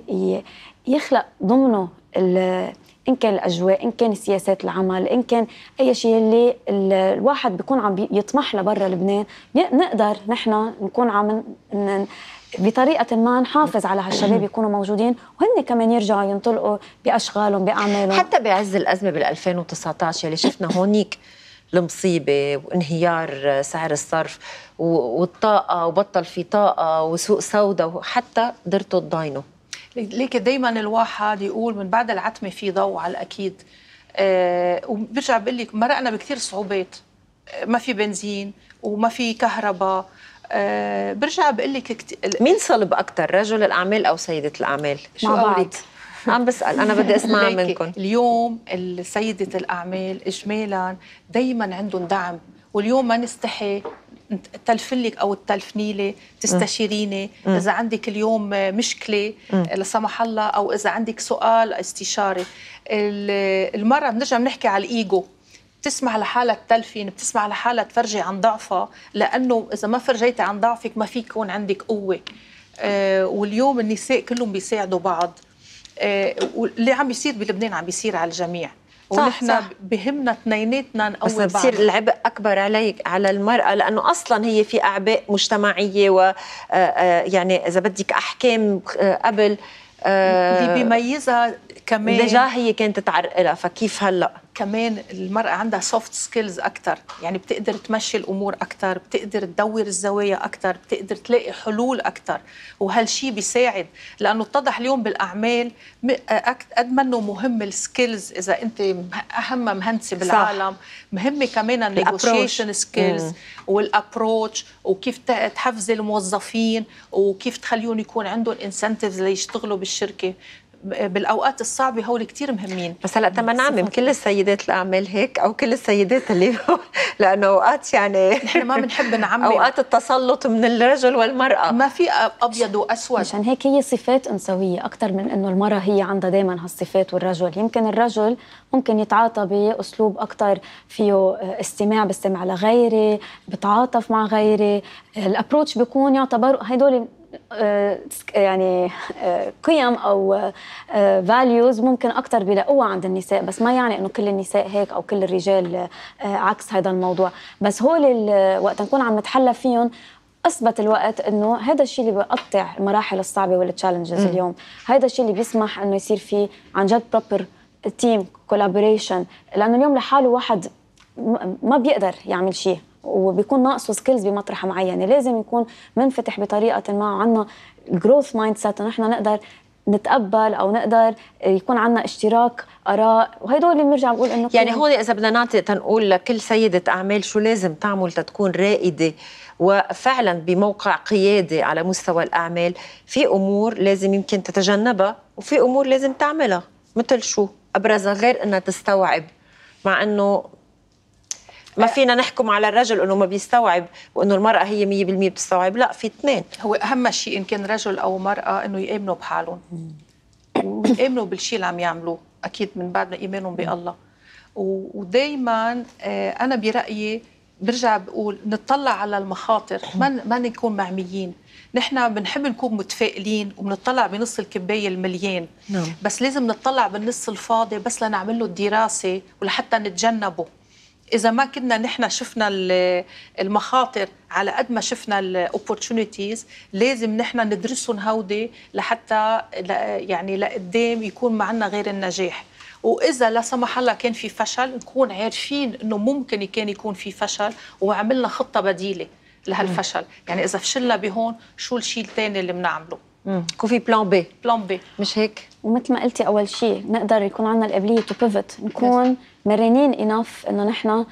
يخلق ضمنه ان كان الاجواء ان كان سياسات العمل ان كان اي شيء اللي الواحد بيكون عم يطمح لبرا لبنان نقدر نحن نكون عم بطريقة ما نحافظ على هالشباب يكونوا موجودين وهن كمان يرجعوا ينطلقوا بأشغالهم بأعمالهم حتى بعز الأزمة بال 2019 اللي شفنا هونيك المصيبة وانهيار سعر الصرف والطاقة وبطل في طاقة وسوق سوداء وحتى قدرتوا تضاينوا ليك دايما الواحد يقول من بعد العتمه في ضوء على الاكيد آه وبرجع بقول لك مرقنا بكثير صعوبات آه، ما في بنزين وما في كهرباء آه برجع بقول لك كت... مين صلب اكثر رجل الاعمال او سيده الاعمال شو مع بعض عم بسال انا بدي اسمع منكم اليوم سيده الاعمال اجمالا دائما عندهم دعم واليوم ما نستحي تلفلك او تلفني لي تستشيريني م. اذا عندك اليوم مشكله م. لا سمح الله او اذا عندك سؤال استشاره المره بنرجع بنحكي على الايجو بتسمع لحالها تلفين بتسمع لحالها تفرجي عن ضعفها لانه اذا ما فرجيتي عن ضعفك ما في يكون عندك قوه آه، واليوم النساء كلهم بيساعدوا بعض آه، واللي عم بيصير بلبنان عم بيصير على الجميع صح ونحن صح. بهمنا اثنيناتنا نقوي بعض بس بصير العبء اكبر عليك على المراه لانه اصلا هي في اعباء مجتمعيه و آه، آه، يعني اذا بدك احكام آه، قبل اللي بيميزها كمان ديجا هي كانت تعرقلها فكيف هلا كمان المرأة عندها سوفت سكيلز أكثر يعني بتقدر تمشي الأمور أكثر بتقدر تدور الزوايا أكثر بتقدر تلاقي حلول أكثر وهالشيء بيساعد لأنه اتضح اليوم بالأعمال قد ما انه مهم السكيلز إذا أنت أهم مهندسة بالعالم مهمة كمان النيغوشيشن سكيلز والابروتش وكيف تحفزي الموظفين وكيف تخليهم يكون عندهم انسنتيفز ليشتغلوا بالشركة بالاوقات الصعبه هول كثير مهمين بس هلا تما نعمم كل السيدات الاعمال هيك او كل السيدات اللي لانه اوقات يعني نحن ما بنحب نعمم اوقات التسلط من الرجل والمراه ما في ابيض واسود مشان هيك هي صفات انثويه اكثر من انه المراه هي عندها دائما هالصفات والرجل يمكن الرجل ممكن يتعاطى باسلوب اكثر فيه استماع بستمع لغيري بتعاطف مع غيري الابروتش بيكون يعتبر هدول آه، يعني آه، قيم او فاليوز آه، ممكن اكثر بيلاقوها عند النساء بس ما يعني انه كل النساء هيك او كل الرجال عكس هذا الموضوع بس هول وقت نكون عم نتحلى فيهم اثبت الوقت انه هذا الشيء اللي بقطع المراحل الصعبه والتشالنجز اليوم هذا الشيء اللي بيسمح انه يصير في عن جد بروبر تيم كولابوريشن لانه اليوم لحاله واحد ما بيقدر يعمل شيء وبيكون ناقصه سكيلز بمطرح معينه لازم يكون منفتح بطريقه ما عنا جروث مايند سيت ونحن نقدر نتقبل او نقدر يكون عندنا اشتراك اراء وهدول بنرجع بقول انه يعني هون اذا بدنا نعطي تنقول لكل سيده اعمال شو لازم تعمل تتكون رائده وفعلا بموقع قيادي على مستوى الاعمال في امور لازم يمكن تتجنبها وفي امور لازم تعملها مثل شو ابرزها غير انها تستوعب مع انه ما فينا نحكم على الرجل انه ما بيستوعب وانه المراه هي 100% بتستوعب لا في اثنين هو اهم شيء ان كان رجل او مراه انه يامنوا بحالهم ويامنوا بالشيء اللي عم يعملوه اكيد من بعد ما ايمانهم بالله ودائما آه، انا برايي برجع بقول نطلع على المخاطر ما ما نكون معميين نحن بنحب نكون متفائلين وبنطلع بنص الكبايه المليان نعم. بس لازم نطلع بالنص الفاضي بس لنعمل له الدراسه ولحتى نتجنبه اذا ما كنا نحن شفنا المخاطر على قد ما شفنا الاوبورتونيتيز لازم نحن ندرسهم هودي لحتى يعني لقدام يكون معنا غير النجاح واذا لا سمح الله كان في فشل نكون عارفين انه ممكن كان يكون في فشل وعملنا خطه بديله لهالفشل يعني اذا فشلنا بهون شو الشيء الثاني اللي بنعمله يكون في بلان بي بلان بي مش هيك ومثل ما قلتي اول شيء نقدر يكون عندنا القابليه تو نكون yes. مرنين انف انه نحن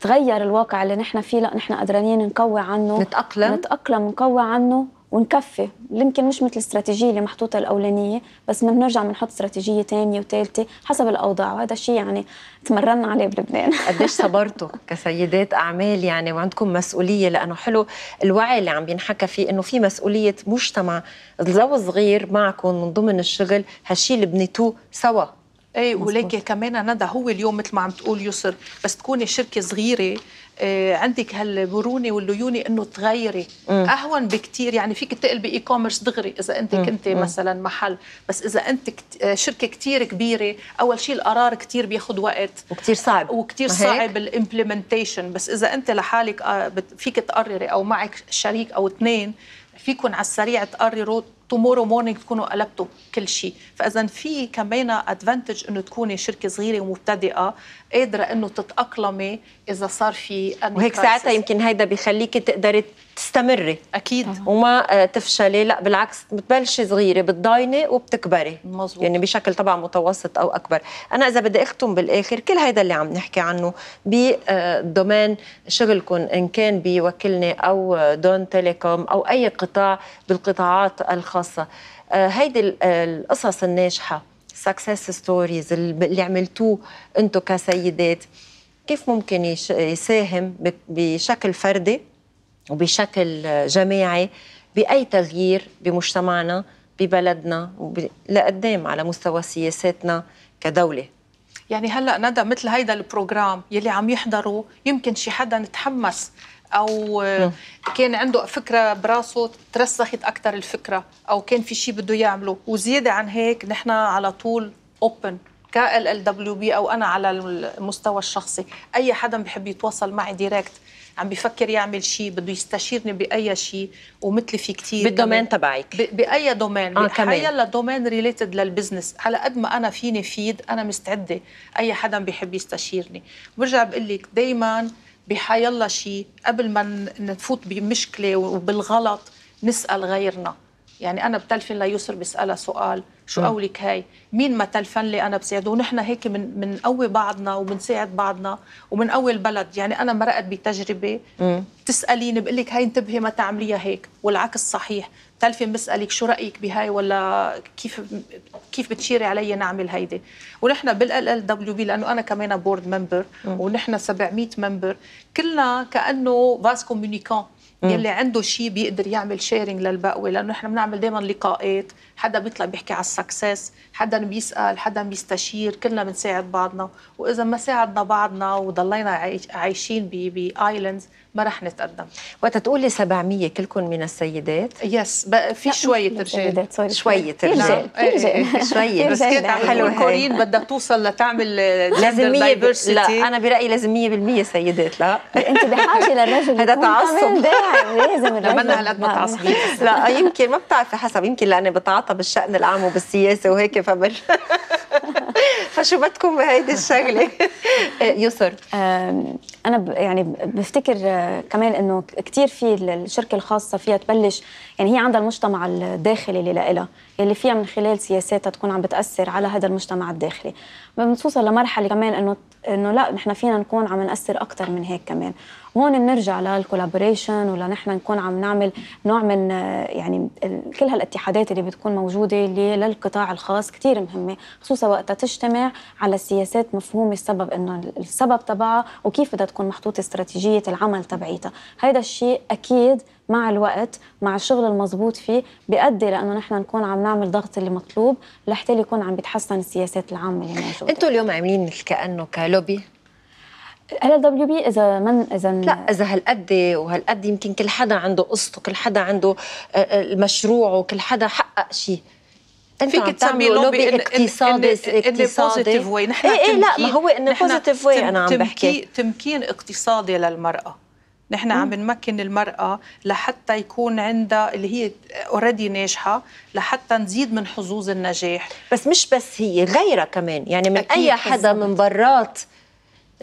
تغير الواقع اللي نحن فيه لا نحن قدرانين نقوي عنه نتأقلم نتأقلم نقوي عنه ونكفي يمكن مش مثل الاستراتيجيه اللي محطوطه الاولانيه بس بدنا بنرجع بنحط استراتيجيه ثانيه وثالثه حسب الاوضاع وهذا الشيء يعني تمرنا عليه بلبنان قديش صبرتوا كسيدات اعمال يعني وعندكم مسؤوليه لانه حلو الوعي اللي عم بينحكى فيه انه في مسؤوليه مجتمع الزو صغير معكم من ضمن الشغل هالشيء اللي بنيتوه سوا اي ولكن كمان ندى هو اليوم مثل ما عم تقول يسر بس تكوني شركه صغيره آه عندك هالمرونه والليونه انه تغيري مم. اهون بكثير يعني فيك تقلبي اي كوميرس دغري اذا انت مم. كنت مم. مثلا محل بس اذا انت إيه، شركه كثير كبيره اول شيء القرار كثير بياخذ وقت وكثير صعب وكثير صعب الامبلمنتيشن بس اذا انت لحالك آه، فيك تقرري او معك شريك او اثنين فيكم على السريع تقرروا تومورو مورنينج تكونوا قلبتوا كل شيء فاذا في كمان ادفانتج انه تكوني شركه صغيره ومبتدئه قادره انه تتاقلمي اذا صار في وهيك ساعتها يمكن هيدا بخليكي تقدري تستمري اكيد وما آه، تفشلي لا بالعكس بتبلشي صغيره بتضايني وبتكبري مزبوط. يعني بشكل طبعا متوسط او اكبر انا اذا بدي اختم بالاخر كل هيدا اللي عم نحكي عنه بالدومين آه، شغلكم ان كان بوكلني او دون تيليكوم او اي قطاع بالقطاعات الخاصه الخاصه آه، هيدي آه، القصص الناجحه سكسس ستوريز اللي عملتوه انتم كسيدات كيف ممكن يساهم بشكل فردي وبشكل جماعي باي تغيير بمجتمعنا ببلدنا لقدام على مستوى سياساتنا كدوله يعني هلا ندى مثل هيدا البروجرام يلي عم يحضره يمكن شي حدا نتحمس او نعم. كان عنده فكره براسه ترسخت اكثر الفكره او كان في شيء بده يعمله وزياده عن هيك نحن على طول اوبن ك ال دبليو بي او انا على المستوى الشخصي اي حدا بحب يتواصل معي دايركت عم بفكر يعمل شيء بده يستشيرني باي شيء ومثلي في كثير بالدومين تبعك باي دومين آه كمان يلا دومين ريليتد للبزنس على قد ما انا فيني فيد انا مستعده اي حدا بحب يستشيرني برجع بقول لك دائما بحيالله شيء قبل ما نفوت بمشكله وبالغلط نسال غيرنا يعني انا بتلفن ليسر بسالها سؤال شو قولك نعم. هاي مين ما تلفن لي انا بساعده ونحن هيك من قوي بعضنا وبنساعد بعضنا ومن قوي البلد يعني انا مرقت بتجربه بتساليني بقول لك هاي انتبهي ما تعمليها هيك والعكس صحيح تلفن بسالك شو رايك بهاي ولا كيف كيف بتشيري علي نعمل هيدي ونحن بالال ال دبليو بي لانه انا كمان بورد ممبر ونحن 700 ممبر كلنا كانه فاس كومونيكان يلي عنده شيء بيقدر يعمل شيرنج للبقوه لانه احنا بنعمل دائما لقاءات حدا بيطلع بيحكي على السكسس حدا بيسال حدا بيستشير كلنا بنساعد بعضنا واذا ما ساعدنا بعضنا وضلينا عايشين بايلاندز ما رح نتقدم وقت تقولي 700 كلكم من السيدات يس في شويه رجال شويه رجال نعم. إيه، إيه، إيه. شويه بس كانت حلو كورين بدها توصل لتعمل لازم 100 لا انا برايي لازم 100% سيدات لا انت بحاجه للرجل هذا تعصب لازم لما هالقد ما تعصبين لا يمكن ما بتعرفي حسب يمكن لاني بتعاطى علاقه بالشان العام وبالسياسه وهيك فبل فشو بدكم بهيدي الشغله آه، يسر انا يعني بفتكر آه، كمان انه كثير في الشركه الخاصه فيها تبلش يعني هي عندها المجتمع الداخلي اللي لها اللي فيها من خلال سياساتها تكون عم بتاثر على هذا المجتمع الداخلي بنوصل لمرحله كمان انه انه لا نحن فينا نكون عم ناثر اكثر من هيك كمان وهون بنرجع للكولابوريشن ولنحن نكون عم نعمل نوع من آه، يعني كل هالاتحادات اللي بتكون موجوده اللي للقطاع الخاص كثير مهمه خصوصا وقتها تجتمع على سياسات مفهومه السبب انه السبب تبعها وكيف بدها تكون محطوطه استراتيجيه العمل تبعيتها هذا الشيء اكيد مع الوقت مع الشغل المضبوط فيه بيؤدي لانه نحن نكون عم نعمل ضغط اللي مطلوب لحتى يكون عم بيتحسن السياسات العامه اللي موجوده انتم اليوم عاملين كانه كلوبي ال ال دبليو بي اذا من اذا لا اذا هالقد وهالقد يمكن كل حدا عنده قصته كل حدا عنده آه، آه، مشروعه وكل حدا حقق شيء انت فيك تسمي لوبي اقتصادي اقتصادي واي نحن ايه ايه لا ما هو انه بوزيتيف واي انا عم بحكي تمكين اقتصادي للمراه نحن عم نمكن المرأة لحتى يكون عندها اللي هي اوريدي ناجحة لحتى نزيد من حظوظ النجاح بس مش بس هي غيرها كمان يعني من أي حدا من برات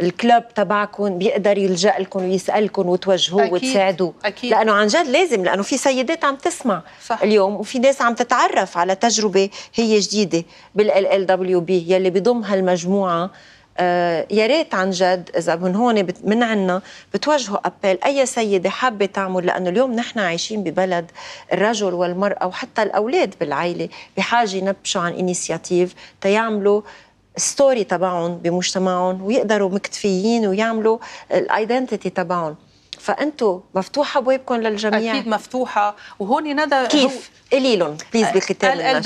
الكلوب تبعكم بيقدر يلجا لكم ويسالكم وتوجهوه وتساعدوه أكيد. لانه عن جد لازم لانه في سيدات عم تسمع صح. اليوم وفي ناس عم تتعرف على تجربه هي جديده بالال ال دبليو بي يلي بضم هالمجموعه آه يا ريت عن جد اذا من هون من عنا بتوجهوا ابل اي سيده حابه تعمل لانه اليوم نحن عايشين ببلد الرجل والمراه وحتى الاولاد بالعائله بحاجه نبشوا عن انيسياتيف تيعملوا ستوري تبعهم بمجتمعهم ويقدروا مكتفيين ويعملوا الايدنتيتي تبعهم فانتم مفتوحه ابوابكم للجميع اكيد مفتوحه وهون ندى كيف قولي لهم بليز بختام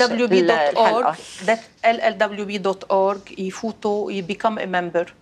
دوت آه، اورج يفوتوا يبيكم ا ممبر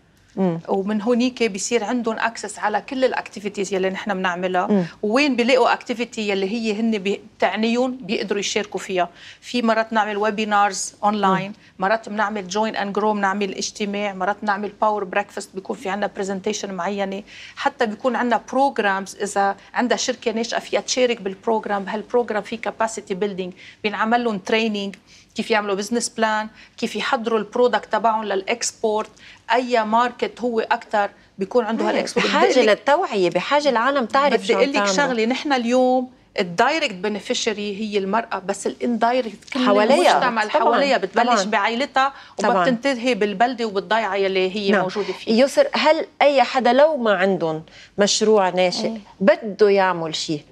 ومن هونيك بيصير عندهم اكسس على كل الاكتيفيتيز يلي نحن بنعملها وين بيلاقوا اكتيفيتي يلي هي هن بتعنيهم بيقدروا يشاركوا فيها في مرات نعمل ويبينارز اونلاين مرات بنعمل جوين اند جرو بنعمل اجتماع مرات بنعمل باور بريكفاست بيكون في عندنا برزنتيشن معينه حتى بيكون عندنا بروجرامز اذا عندها شركه ناشئه فيها تشارك بالبروجرام هالبروجرام في كاباسيتي بيلدينج بينعمل لهم تريننج كيف يعملوا بزنس بلان كيف يحضروا البرودكت تبعهم للاكسبورت اي ماركت هو اكثر بيكون عنده إيه، هالاكسبورت بحاجه للتوعيه بحاجه العالم تعرف بدي اقول لك شغله نحن اليوم الدايركت بنفيشري هي المرأة بس الاندايركت كل حواليها المجتمع اللي حواليها بتبلش بعائلتها وبتنتهي بالبلدة وبالضيعة اللي هي نعم. موجودة فيها يسر هل أي حدا لو ما عندهم مشروع ناشئ إيه. بده يعمل شيء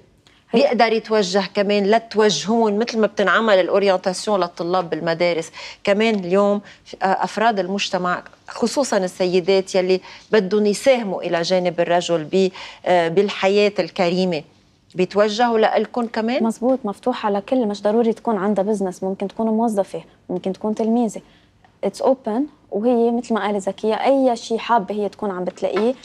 بيقدر يتوجه كمان لتوجهون مثل ما بتنعمل الاورينتاسيون للطلاب بالمدارس كمان اليوم آه، افراد المجتمع خصوصا السيدات يلي بدهم يساهموا الى جانب الرجل آه، بالحياه الكريمه بيتوجهوا لكم كمان؟ مزبوط مفتوحة لكل مش ضروري تكون عندها بزنس ممكن تكون موظفة ممكن تكون تلميذة اتس اوبن وهي مثل ما قال زكية أي شيء حابة هي تكون عم بتلاقيه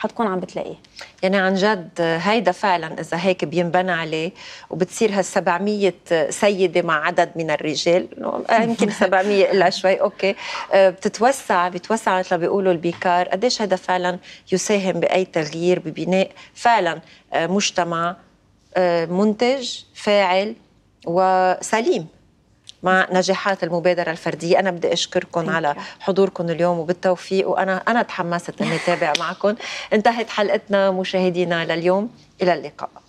حتكون عم بتلاقيه يعني عن جد هيدا فعلا اذا هيك بينبنى عليه وبتصير هال 700 سيده مع عدد من الرجال آه، يمكن 700 الا شوي اوكي آه، بتتوسع بتوسع مثل ما بيقولوا البيكار قديش هذا فعلا يساهم باي تغيير ببناء فعلا آه، مجتمع منتج فاعل وسليم مع نجاحات المبادره الفرديه انا بدي اشكركم على حضوركم اليوم وبالتوفيق وانا انا تحمست اني اتابع معكم انتهت حلقتنا مشاهدينا لليوم الى اللقاء